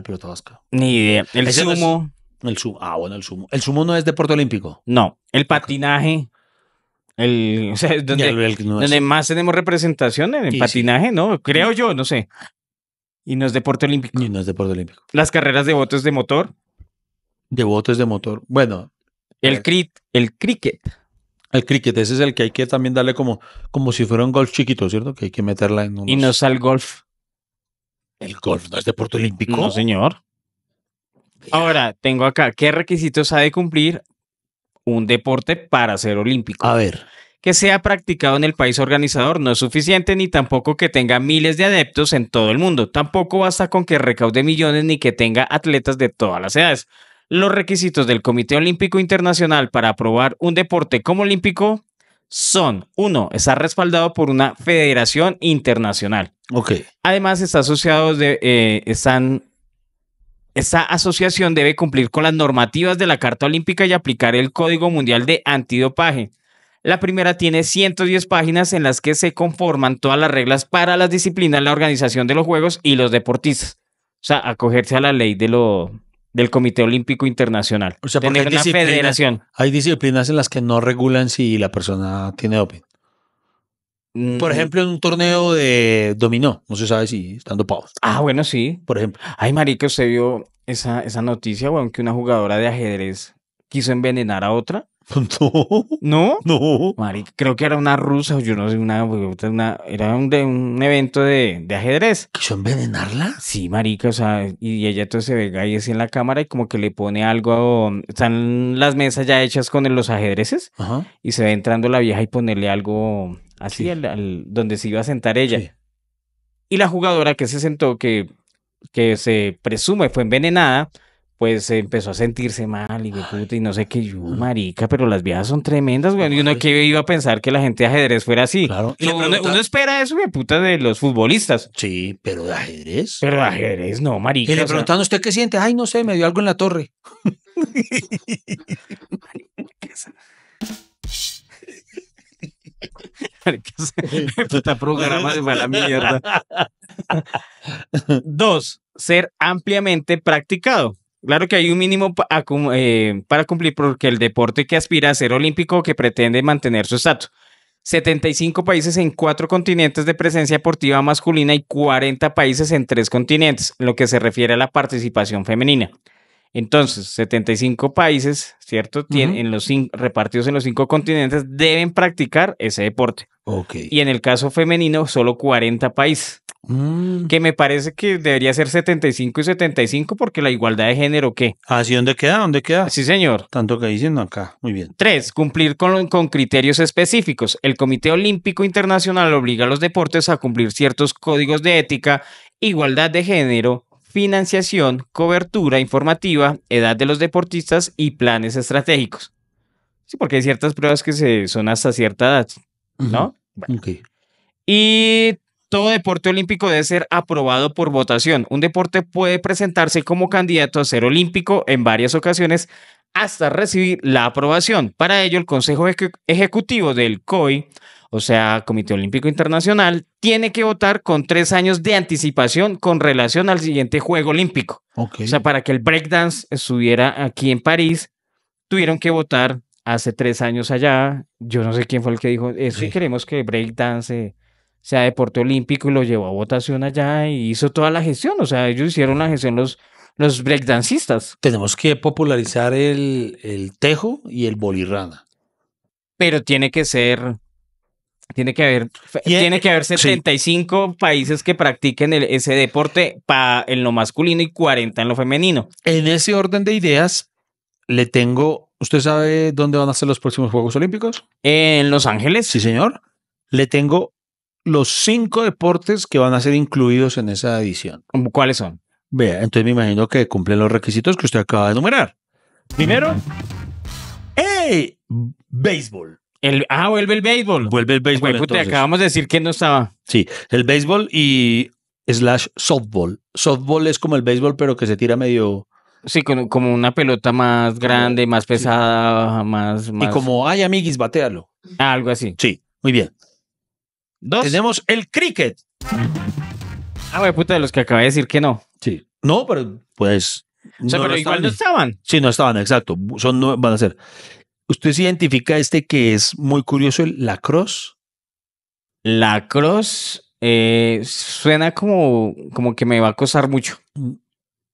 pelota vasca? Ni idea. El sumo, El sumo. Ah, bueno, el sumo. El sumo no es deporte olímpico. no. El patinaje, el, o sea, donde, más tenemos representación en el patinaje, ¿no? Creo yo, no sé. Y no es deporte olímpico. y no es deporte olímpico. Las carreras de botes de motor, De botes de motor. Bueno, el, el cricket. el cricket, ese es el que hay que también darle como, como si fuera un golf chiquito, ¿cierto? Que hay que meterla en un... Y no es al golf. ¿El golf no es deporte olímpico? No, señor. Ahora, tengo acá, ¿qué requisitos ha de cumplir un deporte para ser olímpico? A ver. Que sea practicado en el país organizador no es suficiente, ni tampoco que tenga miles de adeptos en todo el mundo. Tampoco basta con que recaude millones ni que tenga atletas de todas las edades. Los requisitos del Comité Olímpico Internacional para aprobar un deporte como olímpico son, uno, estar respaldado por una federación internacional. Además, está asociado de, eh, están esta asociación debe cumplir con las normativas de la Carta Olímpica y aplicar el Código Mundial de Antidopaje. La primera tiene 110 páginas en las que se conforman todas las reglas para las disciplinas, la organización de los Juegos y los deportistas. O sea, acogerse a la ley de lo, del Comité Olímpico Internacional. O sea, hay disciplinas en las que no regulan si la persona tiene doping. Por ejemplo, en un torneo de dominó, no se sabe si estando pavos. Ah, bueno, sí. Por ejemplo. Ay, marica, usted vio esa, esa noticia, weón, que una jugadora de ajedrez quiso envenenar a otra. No. ¿No? No. Marica, creo que era una rusa, o yo no sé, una, una era de, un evento de, ajedrez. ¿Quiso envenenarla? Sí, marica, o sea, y ella entonces se ve ahí así en la cámara y como que le pone algo, están las mesas ya hechas con los ajedrezes Ajá. y se ve entrando la vieja y ponerle algo así donde se iba a sentar ella. Y la jugadora que se sentó, que, que se presume fue envenenada, pues empezó a sentirse mal y puta, y no sé qué, yo, mm. marica, pero las viejas son tremendas, güey. Y uno que iba a pensar que la gente de ajedrez fuera así. Claro. uno, espera eso, güey, puta, de los futbolistas. Sí, pero de ajedrez. Pero de ajedrez, no, marica. Y le preguntan a usted qué siente, ay, no sé, me dio algo en la torre. marica, mierda. Dos, ser ampliamente practicado. Claro que hay un mínimo eh, para cumplir porque el deporte que aspira a ser olímpico que pretende mantener su estatus. 75 países en cuatro continentes de presencia deportiva masculina y 40 países en tres continentes, lo que se refiere a la participación femenina. Entonces, 75 países, ¿cierto? tienen en los repartidos en los cinco continentes deben practicar ese deporte. Okay. Y en el caso femenino, solo 40 países. Mm. Que me parece que debería ser 75 y 75 porque la igualdad de género, ¿qué? Ah, ¿sí? dónde queda? ¿Dónde queda? Sí, señor. Tanto que diciendo acá. Muy bien. Tres, cumplir con, con criterios específicos. El Comité Olímpico Internacional obliga a los deportes a cumplir ciertos códigos de ética, igualdad de género, financiación, cobertura informativa, edad de los deportistas y planes estratégicos. Sí, porque hay ciertas pruebas que se son hasta cierta edad, ¿no? Y todo deporte olímpico debe ser aprobado por votación. Un deporte puede presentarse como candidato a ser olímpico en varias ocasiones hasta recibir la aprobación. Para ello, el Consejo Ejecutivo del COI o sea, Comité Olímpico Internacional, tiene que votar con tres años de anticipación con relación al siguiente Juego Olímpico. O sea, para que el breakdance estuviera aquí en París, tuvieron que votar hace tres años allá. Yo no sé quién fue el que dijo eso y queremos que breakdance sea deporte olímpico y lo llevó a votación allá y hizo toda la gestión. O sea, ellos hicieron la gestión los, los breakdancistas. Tenemos que popularizar el, el tejo y el bolirrana. Pero tiene que ser tiene que haber, e, tiene e, que haber 75 países que practiquen ese deporte para en lo masculino y 40 en lo femenino. En ese orden de ideas, le tengo. ¿Usted sabe dónde van a ser los próximos Juegos Olímpicos? En Los Ángeles. Sí, señor. Le tengo los cinco deportes que van a ser incluidos en esa edición. ¿Cuáles son? Vea, entonces me imagino que cumplen los requisitos que usted acaba de enumerar. Primero, ¡Ey! Béisbol ah, vuelve el béisbol. Vuelve el béisbol. puta, acabamos de decir que no estaba. Sí, el béisbol y slash softball. Softball es como el béisbol, pero que se tira medio. Sí, como una pelota más grande, más pesada, más, Y como, ay, amiguis, batealo. Ah, algo así. Sí, muy bien. Dos. Tenemos el cricket. Ah, güey, puta, de los que acabé de decir que no. Sí. No, pero pues. pero igual no estaban. Sí, no estaban, exacto. Son, van a ser. Usted se identifica este que es muy curioso, el lacrosse. ¿La Cross? Eh, suena como, como que me va a costar mucho. Mm.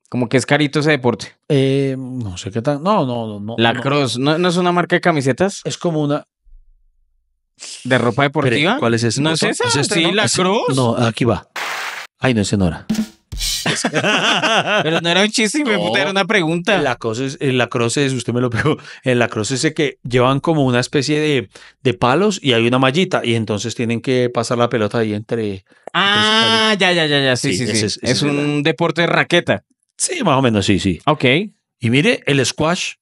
Como que es carito ese deporte. Eh, no sé qué tal. No, no, no. no lacrosse, no. ¿No, es una marca de camisetas? Es como una, ¿De ropa deportiva? ¿Cuál es ese? ¿No es esa? ¿Es este, sí, la No, aquí va. Ay, no es en pero no era un chiste, me era una pregunta. en la la es usted me lo pegó. en la cross es que llevan como una especie de, de palos y hay una mallita y entonces tienen que pasar la pelota ahí entre. Ah, ya, ya, ya, ya. Sí, sí, sí. es, un deporte de raqueta. Sí, más o menos, sí, sí. Ok. Y mire, el squash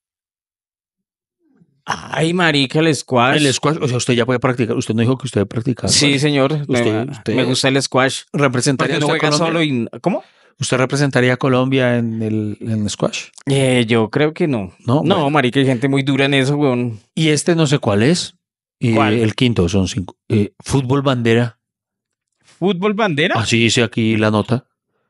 Ay, marica, el squash. El squash, o sea, usted ya puede practicar. Usted no dijo que usted practicaba. Sí, señor. me, gusta el squash. Representaría no juega solo ¿Cómo? ¿Usted representaría a Colombia en el squash? Eh, yo creo que no. No, marica, hay gente muy dura en eso, weón. Y este no sé cuál es. Y El quinto, son cinco. Eh, fútbol bandera. ¿Fútbol bandera? Así ah, dice aquí la nota.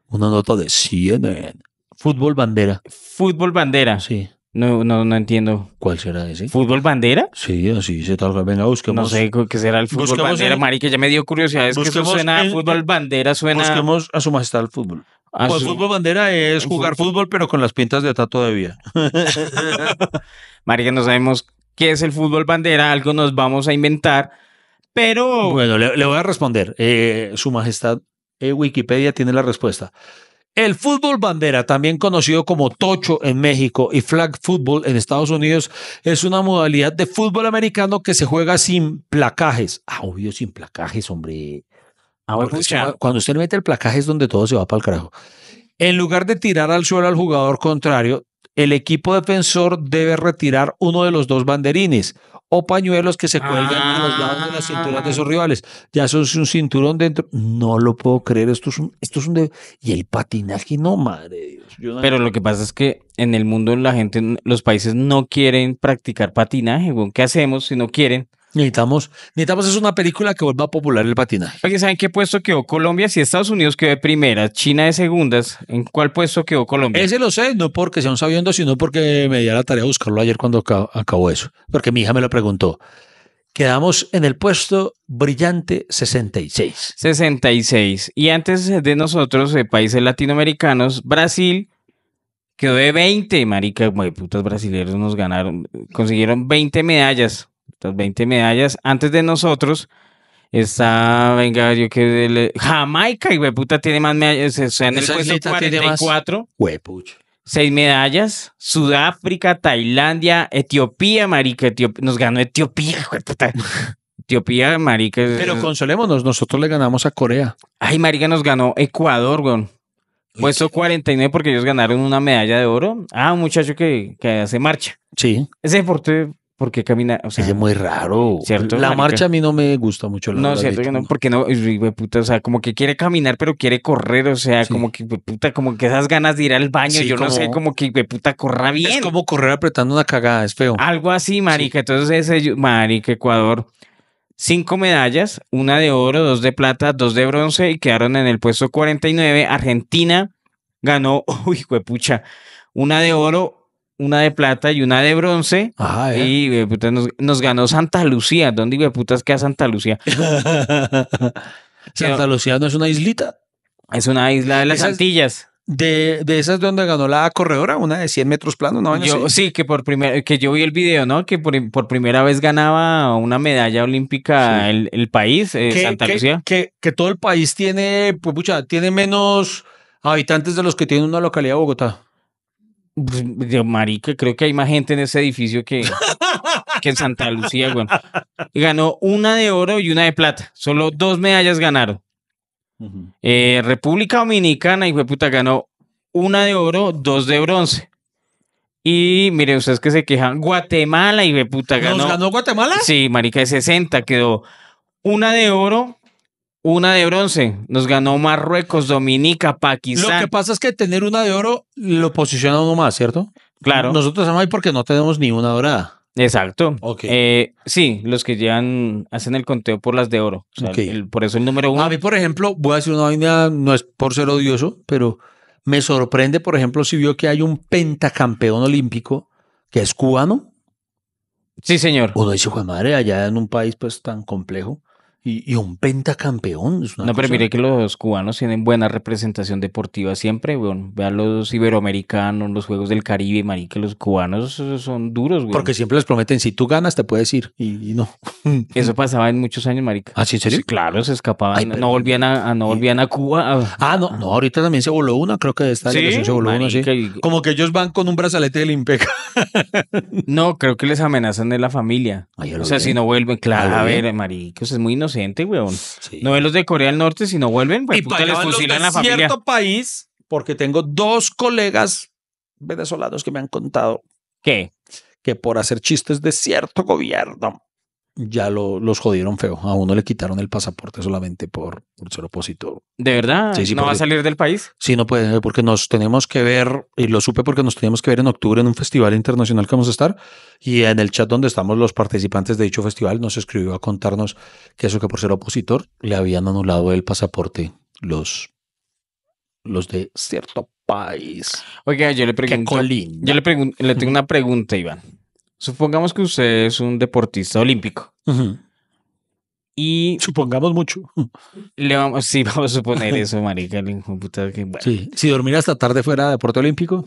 Una nota de CNN. Fútbol bandera. Fútbol bandera. Sí. No, no, no entiendo. ¿Cuál será ese? ¿Fútbol bandera? Sí, así se tal. Venga, busquemos. No sé qué será el fútbol bandera, marica. Ya me dio curiosidad. Es que eso suena fútbol bandera, suena... Busquemos a su majestad el fútbol. El pues fútbol bandera es jugar fútbol, pero con las pintas de atrás todavía. que no sabemos qué es el fútbol bandera. Algo nos vamos a inventar, pero... Bueno, le, voy a responder. Eh, su majestad eh, Wikipedia tiene la respuesta. El fútbol bandera, también conocido como tocho en México y flag football en Estados Unidos, es una modalidad de fútbol americano que se juega sin placajes. Ah, obvio, sin placajes, hombre. Ah, cuando usted le mete el placaje es donde todo se va para el carajo. En lugar de tirar al suelo al jugador contrario, el equipo defensor debe retirar uno de los dos banderines o pañuelos que se cuelgan en a los lados de las cinturas de sus ah. rivales. Ya son un cinturón dentro. No lo puedo creer. Esto es un, esto es un y el patinaje, no madre de Dios. Pero lo que pasa es que en el mundo la gente, los países no quieren practicar patinaje. ¿Qué hacemos si no quieren? Necesitamos, necesitamos es una película que vuelva a popular el patinaje. Oye, ¿saben qué puesto quedó Colombia? Si Estados Unidos quedó de primera, China de segundas, ¿en cuál puesto quedó Colombia? Ese lo sé, no porque sea un sabiendo, sino porque me dio la tarea de buscarlo ayer cuando acabó eso. Porque mi hija me lo preguntó. Quedamos en el puesto brillante 66. 66. Y antes de nosotros, de países latinoamericanos, Brasil quedó de 20, marica. Putas brasileños nos ganaron, consiguieron 20 medallas. 20 medallas. Antes de nosotros está, venga, yo que eh, Jamaica, y puta, tiene más medallas. en el puesto 44. Seis medallas. Sudáfrica, Tailandia, Etiopía, marica. nos ganó Etiopía, Etiopía, marica. Pero consolémonos, nosotros le ganamos a Corea. Ay, marica, nos ganó Ecuador, weón. Puesto 49 porque ellos ganaron una medalla de oro. Ah, un muchacho que, que hace marcha. Sí. Ese deporte porque camina, o sea, es muy raro. ¿cierto? La marcha a mí no me gusta mucho. no, cierto, que no, porque no, puta, o sea, como que quiere caminar, pero quiere correr, o sea, como que, puta, como que esas ganas de ir al baño, yo no sé, como que, puta, corra bien. Es como correr apretando una cagada, es feo. Algo así, marica. Entonces, ese, marica, Ecuador, cinco medallas, una de oro, dos de plata, dos de bronce y quedaron en el puesto 49. Argentina ganó, uy, huepucha, una de oro, una de plata y una de bronce. Ajá, eh. Y nos, ganó Santa Lucía. ¿Dónde iba putas queda Santa Lucía? Santa Lucía no es una islita. Es una isla de las Antillas. De, de esas donde ganó la corredora, una de 100 metros plano, ¿no? Sí, que por primera, que yo vi el video, ¿no? Que por, primera vez ganaba una medalla olímpica el, país, eh, Santa Lucía. Que, que, todo el país tiene, pues tiene menos habitantes de los que tiene una localidad de Bogotá. Pues, de marica, creo que hay más gente en ese edificio que, que en Santa Lucía, güey. Ganó una de oro y una de plata. Solo dos medallas ganaron. Eh, República Dominicana, y puta, ganó una de oro, dos de bronce. Y miren ustedes que se quejan, Guatemala, y puta, ganó. ¿Nos ganó Guatemala? Sí, marica, de 60 quedó una de oro, una de bronce. Nos ganó Marruecos, Dominica, Pakistán. Lo que pasa es que tener una de oro lo posiciona uno más, ¿cierto? Claro. Nosotros estamos ahí porque no tenemos ni una dorada. Exacto. Eh, sí, los que llevan, hacen el conteo por las de oro. por eso el número uno. A mí, por ejemplo, voy a decir una vaina, no es por ser odioso, pero me sorprende, por ejemplo, si vio que hay un pentacampeón olímpico que es cubano. Sí, señor. Uno dice, Juan madre, allá en un país pues tan complejo. Y, un pentacampeón. no, pero mire que los cubanos tienen buena representación deportiva siempre, weón. Vean los iberoamericanos, los Juegos del Caribe, marica, los cubanos son duros, güey. Porque siempre les prometen, si tú ganas, te puedes ir. Y, no. Eso pasaba en muchos años, marica. ¿Ah, sí, en serio? claro, se escapaban. No volvían a, no volvían a Cuba. Ah, no, no, ahorita también se voló una, creo que esta ¿Sí? se voló una, Como que ellos van con un brazalete de Impeca. no, creo que les amenazan de la familia. o sea, si no vuelven, ah, claro, a ver, marica, es muy inocente no ven los de Corea del Norte, si no vuelven, pues, puta, fusilan cierto país, porque tengo dos colegas venezolanos que me han contado. Que por hacer chistes de cierto gobierno ya lo, los jodieron feo. A uno le quitaron el pasaporte solamente por, ser opositor. ¿De verdad? ¿No va a salir del país? Sí, no puede, porque nos tenemos que ver, y lo supe porque nos teníamos que ver en octubre en un festival internacional que vamos a estar, y en el chat donde estamos los participantes de dicho festival nos escribió a contarnos que eso que por ser opositor le habían anulado el pasaporte los, los de cierto país. Oiga, yo le pregunto. Yo le pregunto, le tengo una pregunta, Iván. Supongamos que usted es un deportista olímpico. Y. Supongamos mucho. Le vamos, sí, vamos a suponer eso, marica. sí. Si dormir hasta tarde fuera de deporte olímpico.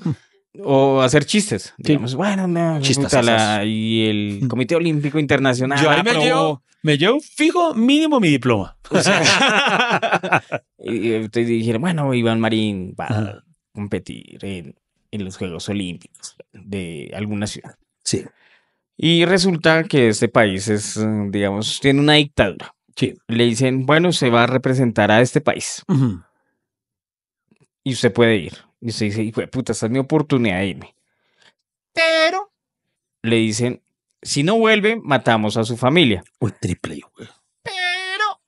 O hacer chistes. Digamos, bueno, no, y el Comité Olímpico Internacional. Yo ahí me, llevo, me llevo fijo mínimo mi diploma. O y, bueno, Iván Marín va a competir en los Juegos Olímpicos de alguna ciudad. Sí. Y resulta que este país es, mm, digamos, tiene una dictadura. Sí. Le dicen, bueno, se va a representar a este país. Y usted puede ir. Y usted dice, hijo puta, esta es mi oportunidad de Pero le dicen, si no vuelve, matamos a su familia. Uy, triple, güey. Pero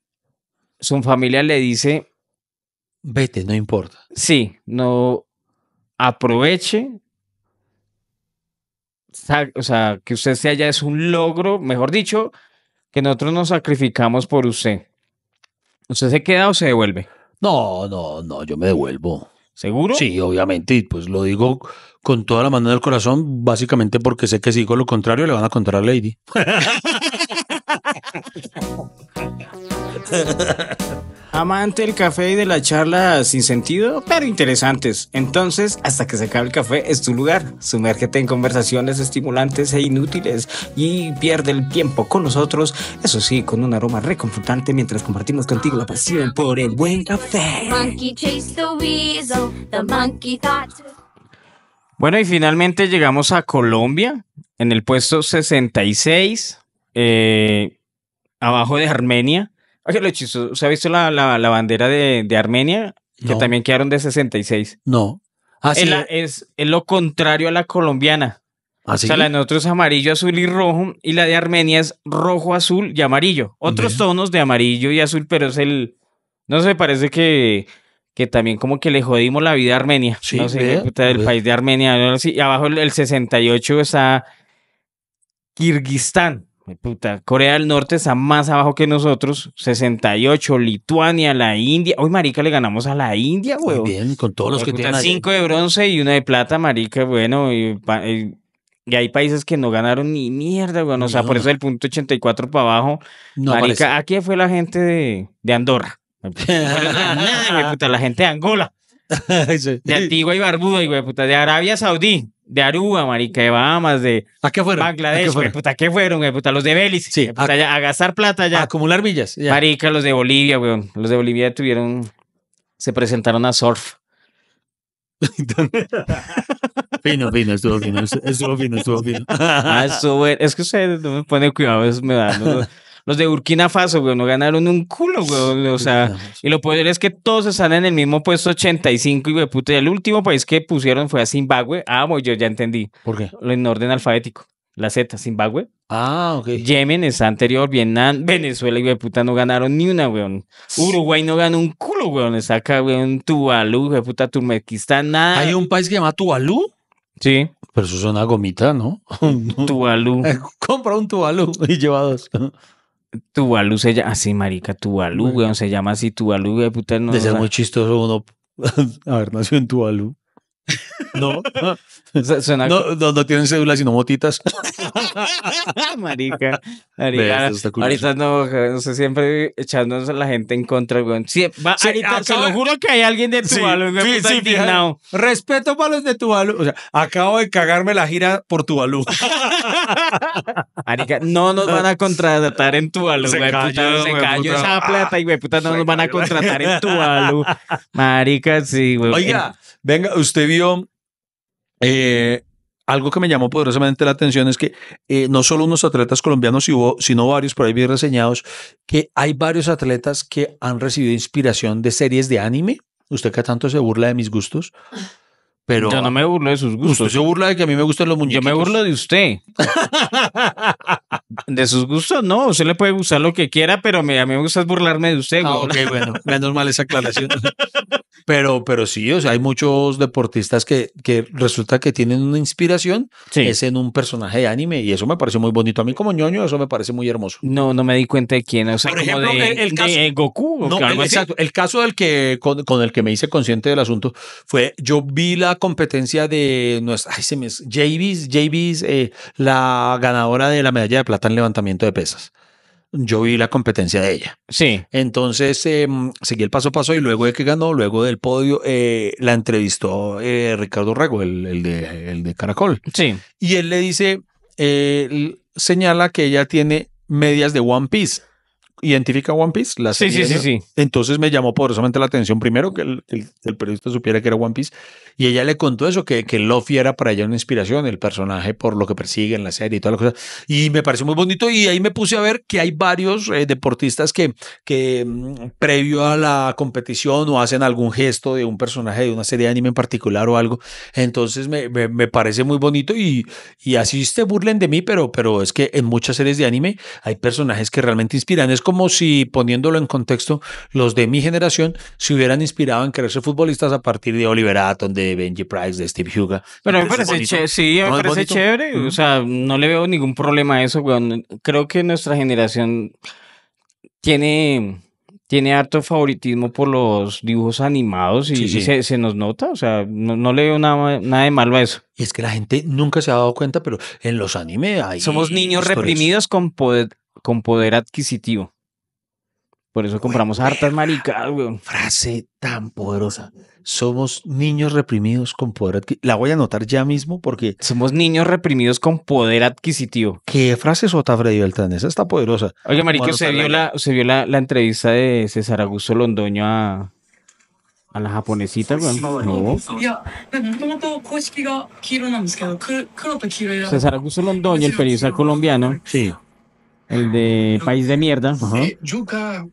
su familia le dice, vete, no importa. Sí, no aproveche o sea, que usted se haya es un logro, mejor dicho, que nosotros nos sacrificamos por usted. ¿Usted se queda o se devuelve? No, no, no, yo me devuelvo. ¿Seguro? Sí, obviamente, pues lo digo con toda la mano del corazón, básicamente porque sé que si digo lo contrario le van a contar a Lady. Amante del café y de la charla sin sentido, pero interesantes. Entonces, hasta que se acabe el café, es tu lugar. Sumérgete en conversaciones estimulantes e inútiles y pierde el tiempo con nosotros, eso sí, con un aroma reconfortante mientras compartimos contigo la pasión por el buen café. Bueno, y finalmente llegamos a Colombia en el puesto 66 eh, abajo de Armenia. Oye, ¿se ha visto la, bandera de, Armenia? Que también quedaron de 66. No. Ah, es, lo contrario a la colombiana. ¿Ah, o sea, la de nosotros es amarillo, azul y rojo, y la de Armenia es rojo, azul y amarillo. Otros tonos de amarillo y azul, pero es el. No sé, parece que, que también como que le jodimos la vida a Armenia. no sé, el país de Armenia. y abajo el, el 68 está Kirguistán. Corea del Norte está más abajo que nosotros, 68, Lituania, la India. Hoy, marica, le ganamos a la India, güey. Bien, con todos los que tienen Cinco de bronce y una de plata, marica, bueno. Y, hay países que no ganaron ni mierda, güey. O sea, por eso el punto 84 para abajo. marica, ¿a quién fue la gente de, Andorra. la gente de Angola. De Antigua y Barbuda, güey, de Arabia Saudí de Aruba, marica, de Bahamas, de ¿A qué fueron? Bangladesh, ¿A qué fueron? Puta, ¿qué fueron? puta, los de Belice, sí, a, gastar plata ya. A acumular millas. Marica, los de Bolivia, weón. Los de Bolivia tuvieron, se presentaron a surf. fino, fino, estuvo fino, estuvo fino, estuvo fino. ah, eso, bueno. es que ustedes no me ponen cuidado, eso me da. No, Los de Burkina Faso, güey, no ganaron un culo, güey. O sea, y lo poder es que todos están en el mismo puesto 85, güey, puta. Y el último país que pusieron fue a Zimbabue. Ah, bueno, yo ya entendí. ¿Por qué? En orden alfabético. La Z, Zimbabue. Ah, ok. Yemen está anterior, Vietnam, Venezuela, güey, puta, no ganaron ni una, weón. Uruguay no ganó un culo, weón. Está acá, un Tuvalu, güey, puta, Turmequistán, nada. ¿Hay un país que se llama Tuvalu? Sí. Pero eso es una gomita, ¿no? Tuvalu. Compra un Tuvalu y lleva dos. Tuvalu se llama así, marica, Tuvalu, weón, se llama así Tuvalu, de puta, no. De ser muy chistoso uno ver, nació en Tuvalu. No. no, no, no, tienen cédulas sino motitas. Marica. Ahorita no, no sé, siempre echándonos a la gente en contra, weón. Sí, va, te lo juro que hay alguien de tu Sí, sí, Respeto para los de Tuvalu. O sea, acabo de cagarme la gira por Tuvalu. Marica, no nos van a contratar en tu se se cayó esa ah, plata y, güey, puta, no nos van a contratar en Tuvalu. Marica, sí, güey. Oiga, venga, usted vio eh, algo que me llamó poderosamente la atención es que eh, no solo unos atletas colombianos, sino varios por ahí bien reseñados, que hay varios atletas que han recibido inspiración de series de anime. Usted que tanto se burla de mis gustos. Pero yo no me burlo de sus gustos. Usted se burla de que a mí me gustan los muñequitos. Yo me burlo de usted. de sus gustos, no, usted le puede usar lo que quiera, pero a mí me gusta burlarme de usted. Ah, bueno, menos mal esa aclaración. Pero, pero sí, o sea, hay muchos deportistas que, que resulta que tienen una inspiración, es en un personaje de anime, y eso me pareció muy bonito. A mí como ñoño, eso me parece muy hermoso. No, no me di cuenta de quién, o sea, Por ejemplo, de, el, caso, Goku. el, caso del que, con, el que me hice consciente del asunto fue, yo vi la competencia de nuestra, ay, se me, Javis, Javis, eh, la ganadora de la medalla de plata tan levantamiento de pesas. Yo vi la competencia de ella. Sí. Entonces em, seguí el paso a paso y luego de que ganó, luego del podio, eh, la entrevistó eh, Ricardo Rego, el, de, el, de, Caracol. Sí. Y él le dice, eh, señala que ella tiene medias de One Piece identifica One Piece, la serie. Sí, sí, sí, Entonces me llamó poderosamente la atención primero que el, el, periodista supiera que era One Piece y ella le contó eso, que, que Luffy era para ella una inspiración, el personaje por lo que persigue en la serie y toda la cosa. Y me pareció muy bonito y ahí me puse a ver que hay varios eh, deportistas que, que mm, previo a la competición o hacen algún gesto de un personaje de una serie de anime en particular o algo. Entonces me, me, parece muy bonito y, y así se burlen de mí, pero, pero es que en muchas series de anime hay personajes que realmente inspiran. Es como si, poniéndolo en contexto, los de mi generación se hubieran inspirado en querer ser futbolistas a partir de Oliver Atom, de Benji Price, de Steve Huga. Pero me parece, sí, me parece chévere. O sea, no le veo ningún problema a eso, weón. Creo que nuestra generación tiene tiene harto favoritismo por los dibujos animados y, se, nos nota, o sea, no, le veo nada, nada, de malo a eso. Y es que la gente nunca se ha dado cuenta, pero en los animes hay... Somos niños reprimidos con con poder adquisitivo. Por eso compramos hartas maricas, weón. Frase tan poderosa. Somos niños reprimidos con poder adquisitivo. La voy a anotar ya mismo porque. Somos niños reprimidos con poder adquisitivo. Qué frase sota, Freddy Beltrán. Esa está poderosa. Oye, Marico, se, vio la, entrevista de César Augusto Londoño a, la japonesita, weón. No. César Augusto Londoño, el periodista colombiano. Sí. El de País de Mierda. Eh, yuka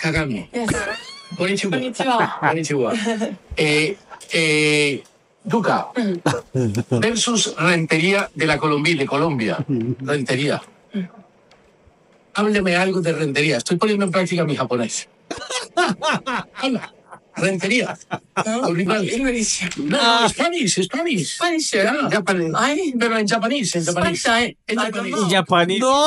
Kagami. Mm, Konnichiwa. Eh, eh versus Rentería de la Colombia, de Colombia. Rentería. Hábleme algo de Rentería. Estoy poniendo en práctica mi japonés. Rentería. No, es No, Spanish, Spanish. Spanish. Yeah, Japanese. Ay. Pero en japonés, en japonés. Eh. En japonés. No.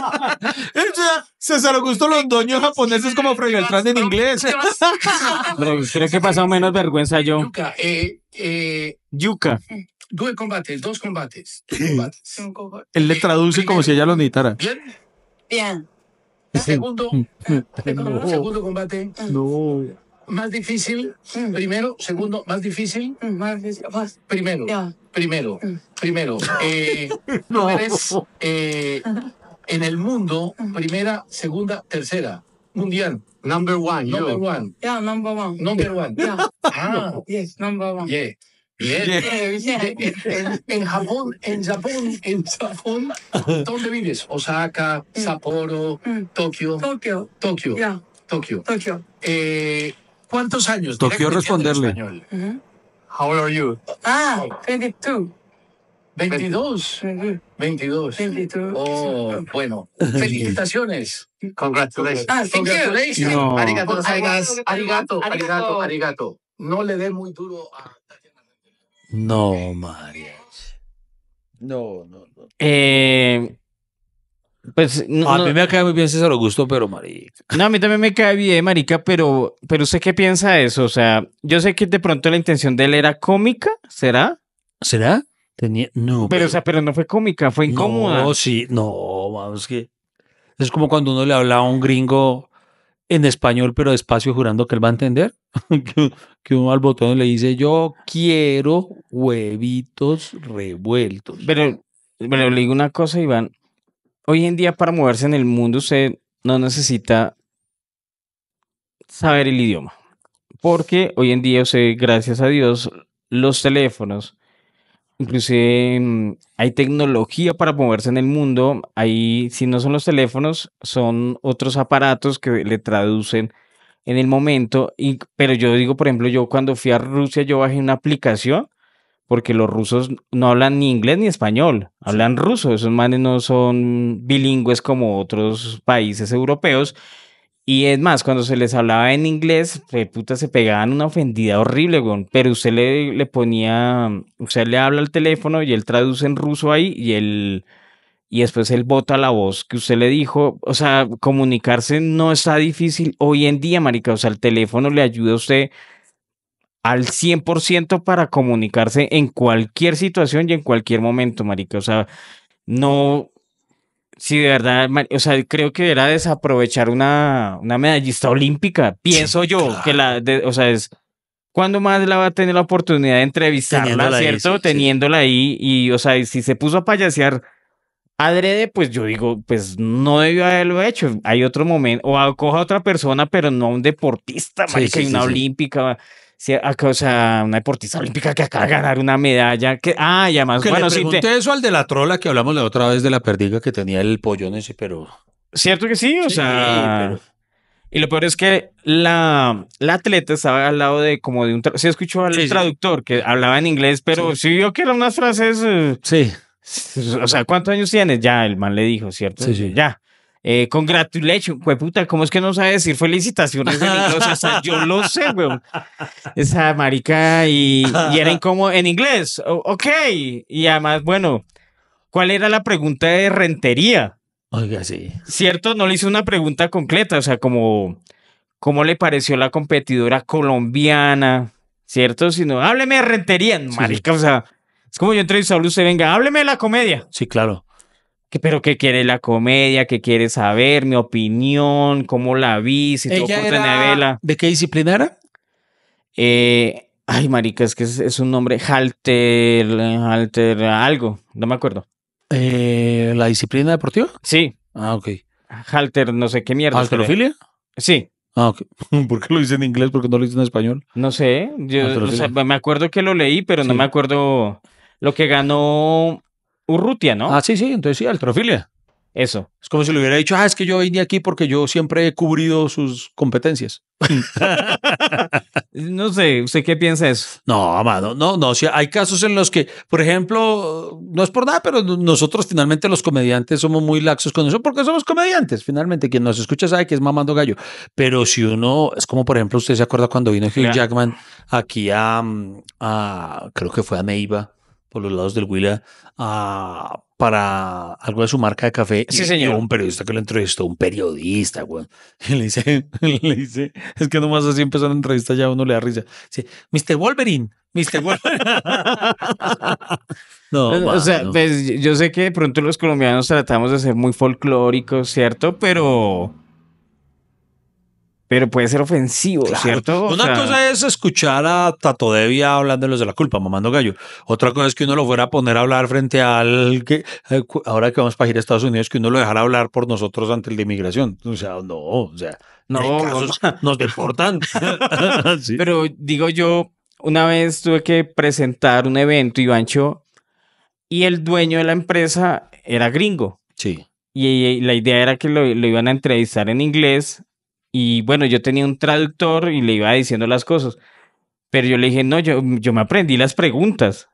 César Augusto Londoño japonés es como el Beltrán en inglés. Creo que he pasado menos vergüenza yo. Yuka. Eh, eh, Yuka. Dos combates, dos combates. combates. Él le traduce eh, como si ella lo necesitara. Bien. Bien. Segundo, segundo combate. No. Más difícil, primero, segundo, más difícil. Mm, más, más. Primero, primero, mm. primero. Eh, no. eres eh, en el mundo, mm. primera, segunda, tercera, mundial. Number one, Number yo. one. Yeah, number one. Number one. Yeah. Ah. Yes, number one. Yeah. Bien. Bien. En, en, Japón, en Japón, en Japón, ¿dónde vives? Osaka, mm. Sapporo, mm. Tokio. Tokio. Tokio. Yeah. Tokio. Eh, ¿Cuántos años? Tokio responderle. Uh -huh. How are you? Ah, 22. 22. 22. 22. Oh, oh bueno. Felicitaciones. Congratulations. Ah, Congratulations. No. Arigato, arigato, arigato, arigato, arigato. No le dé muy duro a... No, María. No, no, no. Eh, pues, no, a mí me cae muy bien César Augusto, pero marica. No, a mí también me cae bien, marica, pero, pero ¿usted qué piensa eso? O sea, yo sé que de pronto la intención de él era cómica, ¿será? ¿Será? Tenía, no. Pero, no fue cómica, fue incómoda. No, sí, no, vamos que... Es como cuando uno le habla a un gringo en español, pero despacio, jurando que él va a entender. que, uno al botón le dice, yo quiero huevitos revueltos. Pero, le digo una cosa, Iván. Hoy en día, para moverse en el mundo, usted no necesita saber el idioma. Porque hoy en día, usted, gracias a Dios, los teléfonos Inclusive mm, hay tecnología para moverse en el mundo. Ahí, si no son los teléfonos, son otros aparatos que le traducen en el momento. Y, pero yo digo, por ejemplo, yo cuando fui a Rusia, yo bajé una aplicación porque los rusos no hablan ni inglés ni español, hablan ruso. Esos manes no son bilingües como otros países europeos. Y es más, cuando se les hablaba en inglés, pues, puta, se pegaban una ofendida horrible, Pero usted le, ponía, usted le habla al teléfono y él traduce en ruso ahí y él, y después él bota la voz que usted le dijo. O sea, comunicarse no está difícil hoy en día, marica. O sea, el teléfono le ayuda a usted al 100% para comunicarse en cualquier situación y en cualquier momento, marica. O sea, no, Sí, de verdad, o sea, creo que era desaprovechar una, una medallista olímpica, pienso yo, que la, de, o sea, es cuando más la va a tener la oportunidad de entrevistarla, ¿cierto? Teniéndola ahí, y, o sea, si se puso a payasear adrede, pues yo digo, pues no debió haberlo hecho, hay otro momento, o acoja a otra persona, pero no a un deportista, marica, que una olímpica, o sea, una deportista olímpica que acaba de ganar una medalla. Que, ah, y además, pregunté eso al de la trola que hablamos la otra vez de la perdiga que tenía el pollón ese, pero. ¿Cierto que sí? O sea. Y lo peor es que la, la, atleta estaba al lado de como de un... sí escuchó al traductor que hablaba en inglés, pero sí. yo vio que eran unas frases... Eh, sí. O sea, ¿cuántos años tienes? Ya, el man le dijo, ¿cierto? Sí, sí. Ya. Eh, congratulations, puta, ¿cómo es que no sabe decir felicitaciones en inglés? yo lo sé, weón. Esa marica y, y era como en inglés. ok. Y además, bueno, ¿cuál era la pregunta de rentería? Oiga, sí. Cierto, no le hice una pregunta concreta, o sea, como, ¿cómo le pareció la competidora colombiana? ¿Cierto? Sino, hábleme de rentería, marica, o sea, es como yo y usted venga, hábleme de la comedia. Sí, claro pero qué quiere la comedia, ¿Qué quiere saber mi opinión, cómo la vi, si ¿De qué disciplina era? Eh, ay, marica, es que es, un nombre, Halter, Halter, algo, no me acuerdo. Eh, ¿La disciplina deportiva? Sí. Ah, ok. Halter, no sé qué mierda. ¿Halterofilia? Sí. Ah, ok. ¿Por qué lo dice en inglés? ¿Por qué no lo dice en español? No sé. Yo me acuerdo que lo leí, pero no me acuerdo lo que ganó Urrutia, ¿no? Ah, sí, sí, entonces sí, Trofilia. Eso. Es como si le hubiera dicho, ah, es que yo vine aquí porque yo siempre he cubrido sus competencias. no sé, ¿usted qué piensa eso? No, amado, no, no. hay casos en los que, por ejemplo, no es por nada, pero nosotros finalmente los comediantes somos muy laxos con eso porque somos comediantes. Finalmente, quien nos escucha sabe que es mamando gallo. Pero si uno, es como por ejemplo, usted se acuerda cuando vino Hugh Jackman aquí a, mm, a creo que fue a Neiva por los lados del Huila ah, para algo de su marca de café. Sí, señor. un periodista que lo entrevistó, un periodista, güey. Y le dice, le dice, es que nomás así empezó la entrevista, ya uno le da risa. Dice, Mr. Wolverine, Mr. Wolverine. no, o sea, Pues, yo sé que de pronto los colombianos tratamos de ser muy folclóricos, ¿cierto? Pero pero puede ser ofensivo, ¿cierto? Una cosa es escuchar a Tato Devia hablando de los de la culpa, mamando gallo. Otra cosa es que uno lo fuera a poner a hablar frente al que eh, ahora que vamos para ir a Estados Unidos, que uno lo dejara hablar por nosotros ante el de inmigración. O sea, no, o sea, no, nos deportan. Pero digo yo, una vez tuve que presentar un evento, Ivancho, y el dueño de la empresa era gringo. Sí. Y la idea era que lo, lo iban a entrevistar en inglés y bueno, yo tenía un traductor y le iba diciendo las cosas. Pero yo le dije, no, yo, yo me aprendí las preguntas.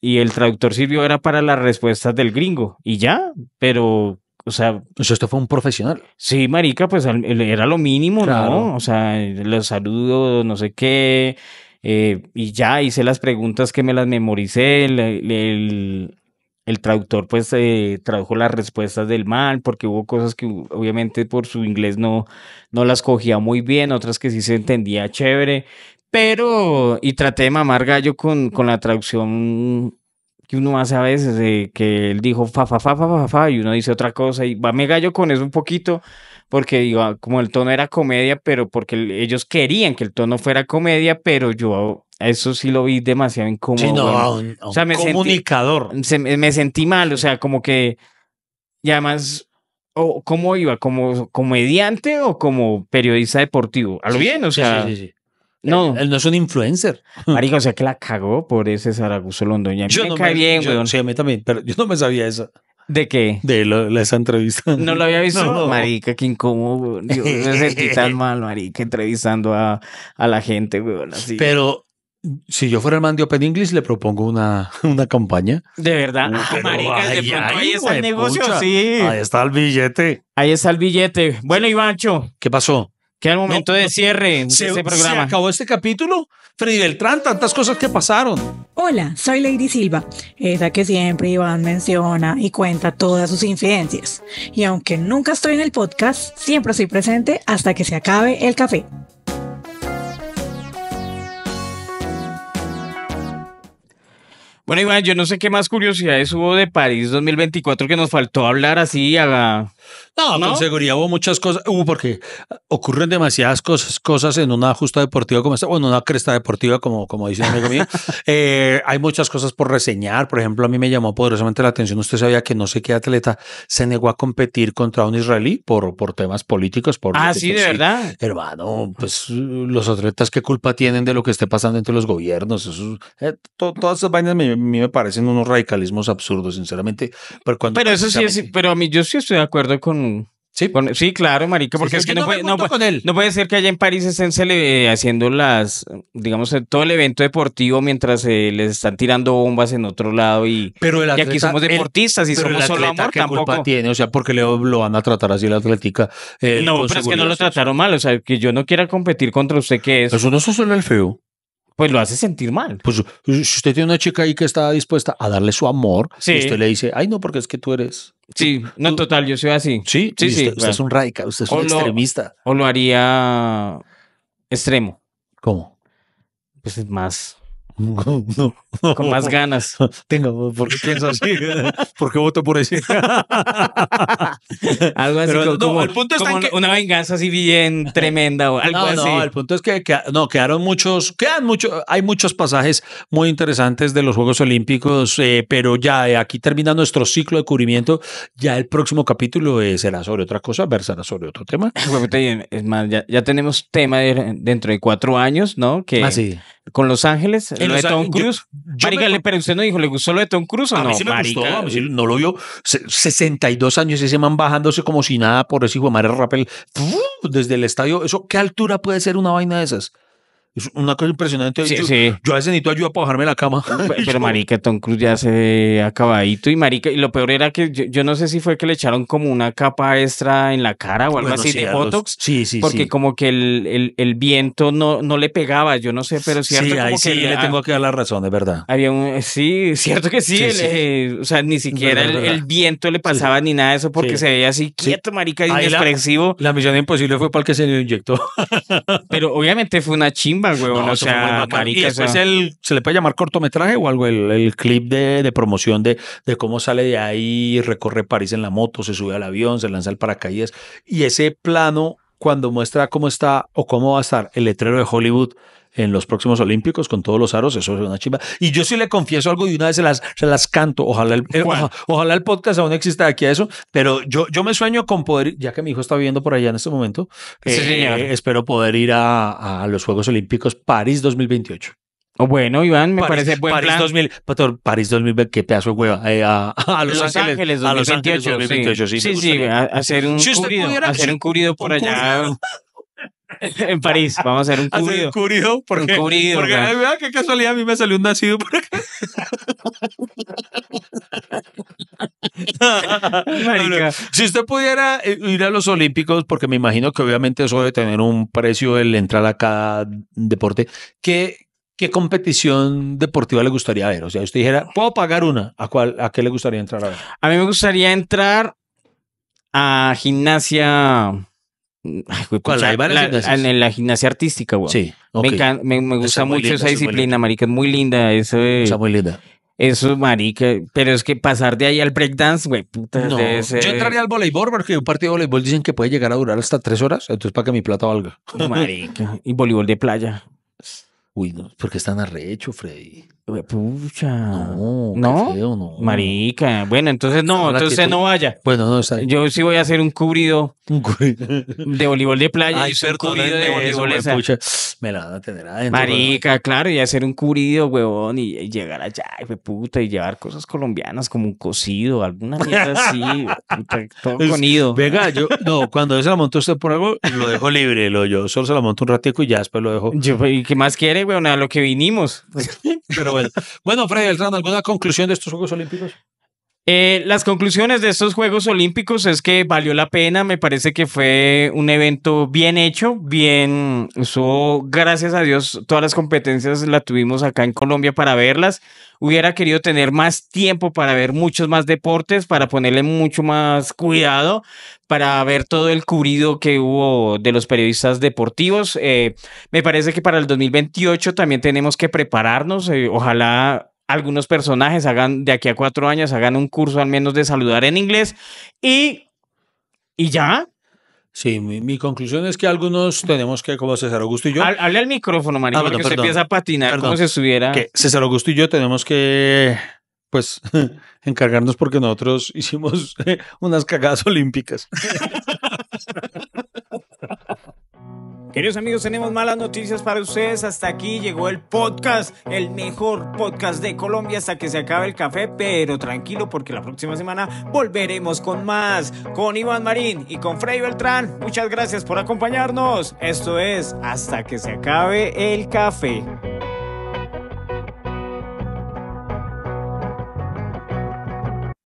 Y el traductor sirvió era para las respuestas del gringo. Y ya, pero o sea, esto pues fue un profesional. Sí, marica, pues era lo mínimo, ¿no? O sea, los saludos, no sé qué, eh, y ya hice las preguntas que me las memoricé, el, el traductor pues eh, tradujo las respuestas del mal, porque hubo cosas que obviamente por su inglés no, no las cogía muy bien, otras que sí se entendía chévere, pero y traté de mamar gallo con, la traducción que uno hace a veces, que él dijo fa, fa, fa, fa, fa, fa, y uno dice otra cosa, y va me gallo con eso un poquito, porque digo, ah, como el tono era comedia, pero porque ellos querían que el tono fuera comedia, pero yo eso sí lo vi demasiado incómodo. Sí, no, o sea, me comunicador. Sentí, me sentí mal, o sea, como que. Y además, ¿cómo iba? ¿Como comediante o como periodista deportivo? A lo bien, o sea. no. Él, no es un influencer. Marica, o sea que la cagó por ese Zaragoza Londoña. Yo me no cae bien, güey. Sí, a mí también, pero yo no me sabía eso. ¿De qué? De esa entrevista. No lo había visto. Marica, qué incómodo, me sentí tan mal, marica, entrevistando a, a la gente, güey. Así. Pero si yo fuera el man de Open English, le propongo una, una campaña. De verdad. Ah, ahí está el negocio, sí. Ahí está el billete. Ahí está el billete. Bueno, Ivancho. ¿Qué pasó? que el momento de cierre de este programa. Se acabó este capítulo. Freddy Beltrán, tantas cosas que pasaron. Hola, soy Lady Silva, esa que siempre Iván menciona y cuenta todas sus incidencias. Y aunque nunca estoy en el podcast, siempre estoy presente hasta que se acabe el café. Bueno, igual yo no sé qué más curiosidades hubo de París 2024 que nos faltó hablar así a, no, ¿no? con seguridad hubo muchas cosas, porque ocurren demasiadas cosas, cosas en una justa deportiva como esta, bueno, una cresta deportiva como, como dice mío. Eh, hay muchas cosas por reseñar, por ejemplo, a mí me llamó poderosamente la atención, usted sabía que no sé qué atleta se negó a competir contra un israelí por, por temas políticos. Por ah, sí, pues de verdad. Hermano, pues los atletas qué culpa tienen de lo que esté pasando entre los gobiernos, Eso, eh, todas esas vainas mí me parecen unos radicalismos absurdos, sinceramente. Pero, cuando pero eso sí, pero a mí yo sí estoy de acuerdo con, Sí, sí, claro, marica, porque es que no, puede, no, puede, ser que allá en París estén eh, haciendo las, digamos, eh, todo el evento deportivo mientras eh, les están tirando bombas en otro lado y, pero aquí somos deportistas y somos solo amor, tampoco. tiene? O sea, porque le, lo van a tratar así la atlética. no, pero es que no lo trataron mal, o sea, que yo no quiera competir contra usted, que es? Eso pues no suena el feo pues lo hace sentir mal. Pues si usted tiene una chica ahí que está dispuesta a darle su amor, sí. y usted le dice, ay no, porque es que tú eres Sí, no, total, yo soy así. Sí, sí, sí. Usted, es un radical, usted es un extremista. O lo haría extremo. ¿Cómo? Pues es más Con más ganas. Tengo, porque pienso así, porque voto por eso. algo así el punto es que... una venganza así bien tremenda o algo así. No, el punto es que, no, quedaron muchos, quedan muchos, hay muchos pasajes muy interesantes de los Juegos Olímpicos, eh, pero ya eh, aquí termina nuestro ciclo de cubrimiento. Ya el próximo capítulo eh, será sobre otra cosa, versará sobre otro tema. Es más, ya, tenemos tema dentro de cuatro años, ¿no? Que ah, con Los Ángeles en lo de Tom Cruise. Marica, pero usted no dijo, ¿le gustó lo de Tom Cruise o a no? Mí sí me Gustó, a mí sí, no lo vio. 62 años ese man bajándose como si nada por ese hijo de madre rapel. Desde el estadio, ¿eso qué altura puede ser una vaina de esas? Es una cosa impresionante. yo, a veces necesito ayuda para bajarme la cama. Pero, marica, Tom Cruise ya se acabadito y marica, y lo peor era que yo, no sé si fue que le echaron como una capa extra en la cara o algo así de Botox. Sí, sí, Porque como que el, viento no, no le pegaba, yo no sé, pero cierto. Sí, le tengo que dar la razón, de verdad. sí, cierto que sí. Eh, o sea, ni siquiera el, viento le pasaba ni nada de eso porque se veía así quieto, marica, inexpresivo. La, la misión imposible fue para el que se le inyectó. pero obviamente fue una chimba o sea, el, se le puede llamar cortometraje o algo, el, clip de, promoción de, de, cómo sale de ahí, recorre París en la moto, se sube al avión, se lanza el paracaídas. Y ese plano, cuando muestra cómo está o cómo va a estar el letrero de Hollywood en los próximos Olímpicos con todos los aros, eso es una chimba. Y yo sí le confieso algo y una vez se las, canto. Ojalá el, eh, ojalá el podcast aún exista aquí a eso, pero yo, yo me sueño con poder, ya que mi hijo está viviendo por allá en este momento, eh, espero poder ir a, los Juegos Olímpicos París 2028. Bueno, Iván, me parece buen París plan. 2000, París 2020, qué pedazo de hueva. Eh, a, Los, Ángeles, 2028. sí. Sí, sí, hacer un cubrido, hacer un cubrido por allá. en París. Vamos a hacer un cubrido. Un porque, un cubrido, qué casualidad, a mí me salió un nacido si usted pudiera eh, ir a los Olímpicos, porque me imagino que obviamente eso debe tener un precio el entrar a cada deporte, ¿qué, ¿qué competición deportiva le gustaría ver? O sea, usted dijera, ¿puedo pagar una? ¿A, cuál, a qué le gustaría entrar a ver? A mí me gustaría entrar a gimnasia en, la gimnasia artística, güey. Sí. Me, gusta mucho esa disciplina, marica. Es muy linda. Eso, es muy Eso, marica. Pero es que pasar de ahí al breakdance, güey, puta. Yo entraría al voleibol porque un partido de voleibol dicen que puede llegar a durar hasta tres horas. Entonces, para que mi plata valga. Marica. y voleibol de playa. Uy, no, porque están arrecho, Freddy. Pucha. No, ¿No? no. Marica. Bueno, entonces no, entonces no vaya. Bueno, pues no está. Yo sí voy a hacer un cubrido, de voleibol de playa. Ay, ser cubrido de, voleibol de me, me la van a tener adentro. Marica, claro, y hacer un cubrido, huevón, y, llegar allá, y puta, y llevar cosas colombianas como un cocido, alguna mierda así, todo conido. Venga, yo, no, cuando se la montó usted por algo, lo dejo libre, yo solo se la monto un ratico y ya después lo dejo. ¿Y qué más quiere, huevón? A lo que vinimos. Pero bueno, Freddy Beltrán, ¿alguna conclusión de estos Juegos Olímpicos? Eh, las conclusiones de estos Juegos Olímpicos es que valió la pena, me parece que fue un evento bien hecho, bien, gracias a Dios, todas las competencias las tuvimos acá en Colombia para verlas. Hubiera querido tener más tiempo para ver muchos más deportes, para ponerle mucho más cuidado, para ver todo el cubrido que hubo de los periodistas deportivos. Eh, me parece que para el 2028 también tenemos que prepararnos, eh, ojalá algunos personajes hagan de aquí a cuatro años, hagan un curso al menos de saludar en inglés y, y ya. Sí, mi, conclusión es que algunos tenemos que, como César Augusto y yo. Hable al micrófono, María, ah, porque se empieza a patinar como si estuviera. Que César Augusto y yo tenemos que, pues, encargarnos porque nosotros hicimos unas cagadas olímpicas. Queridos amigos, tenemos malas noticias para ustedes. Hasta aquí llegó el podcast, el mejor podcast de Colombia hasta que se acabe el café, pero tranquilo porque la próxima semana volveremos con más, con Iván Marín y con Frey Beltrán. Muchas gracias por acompañarnos. Esto es Hasta que se acabe el café.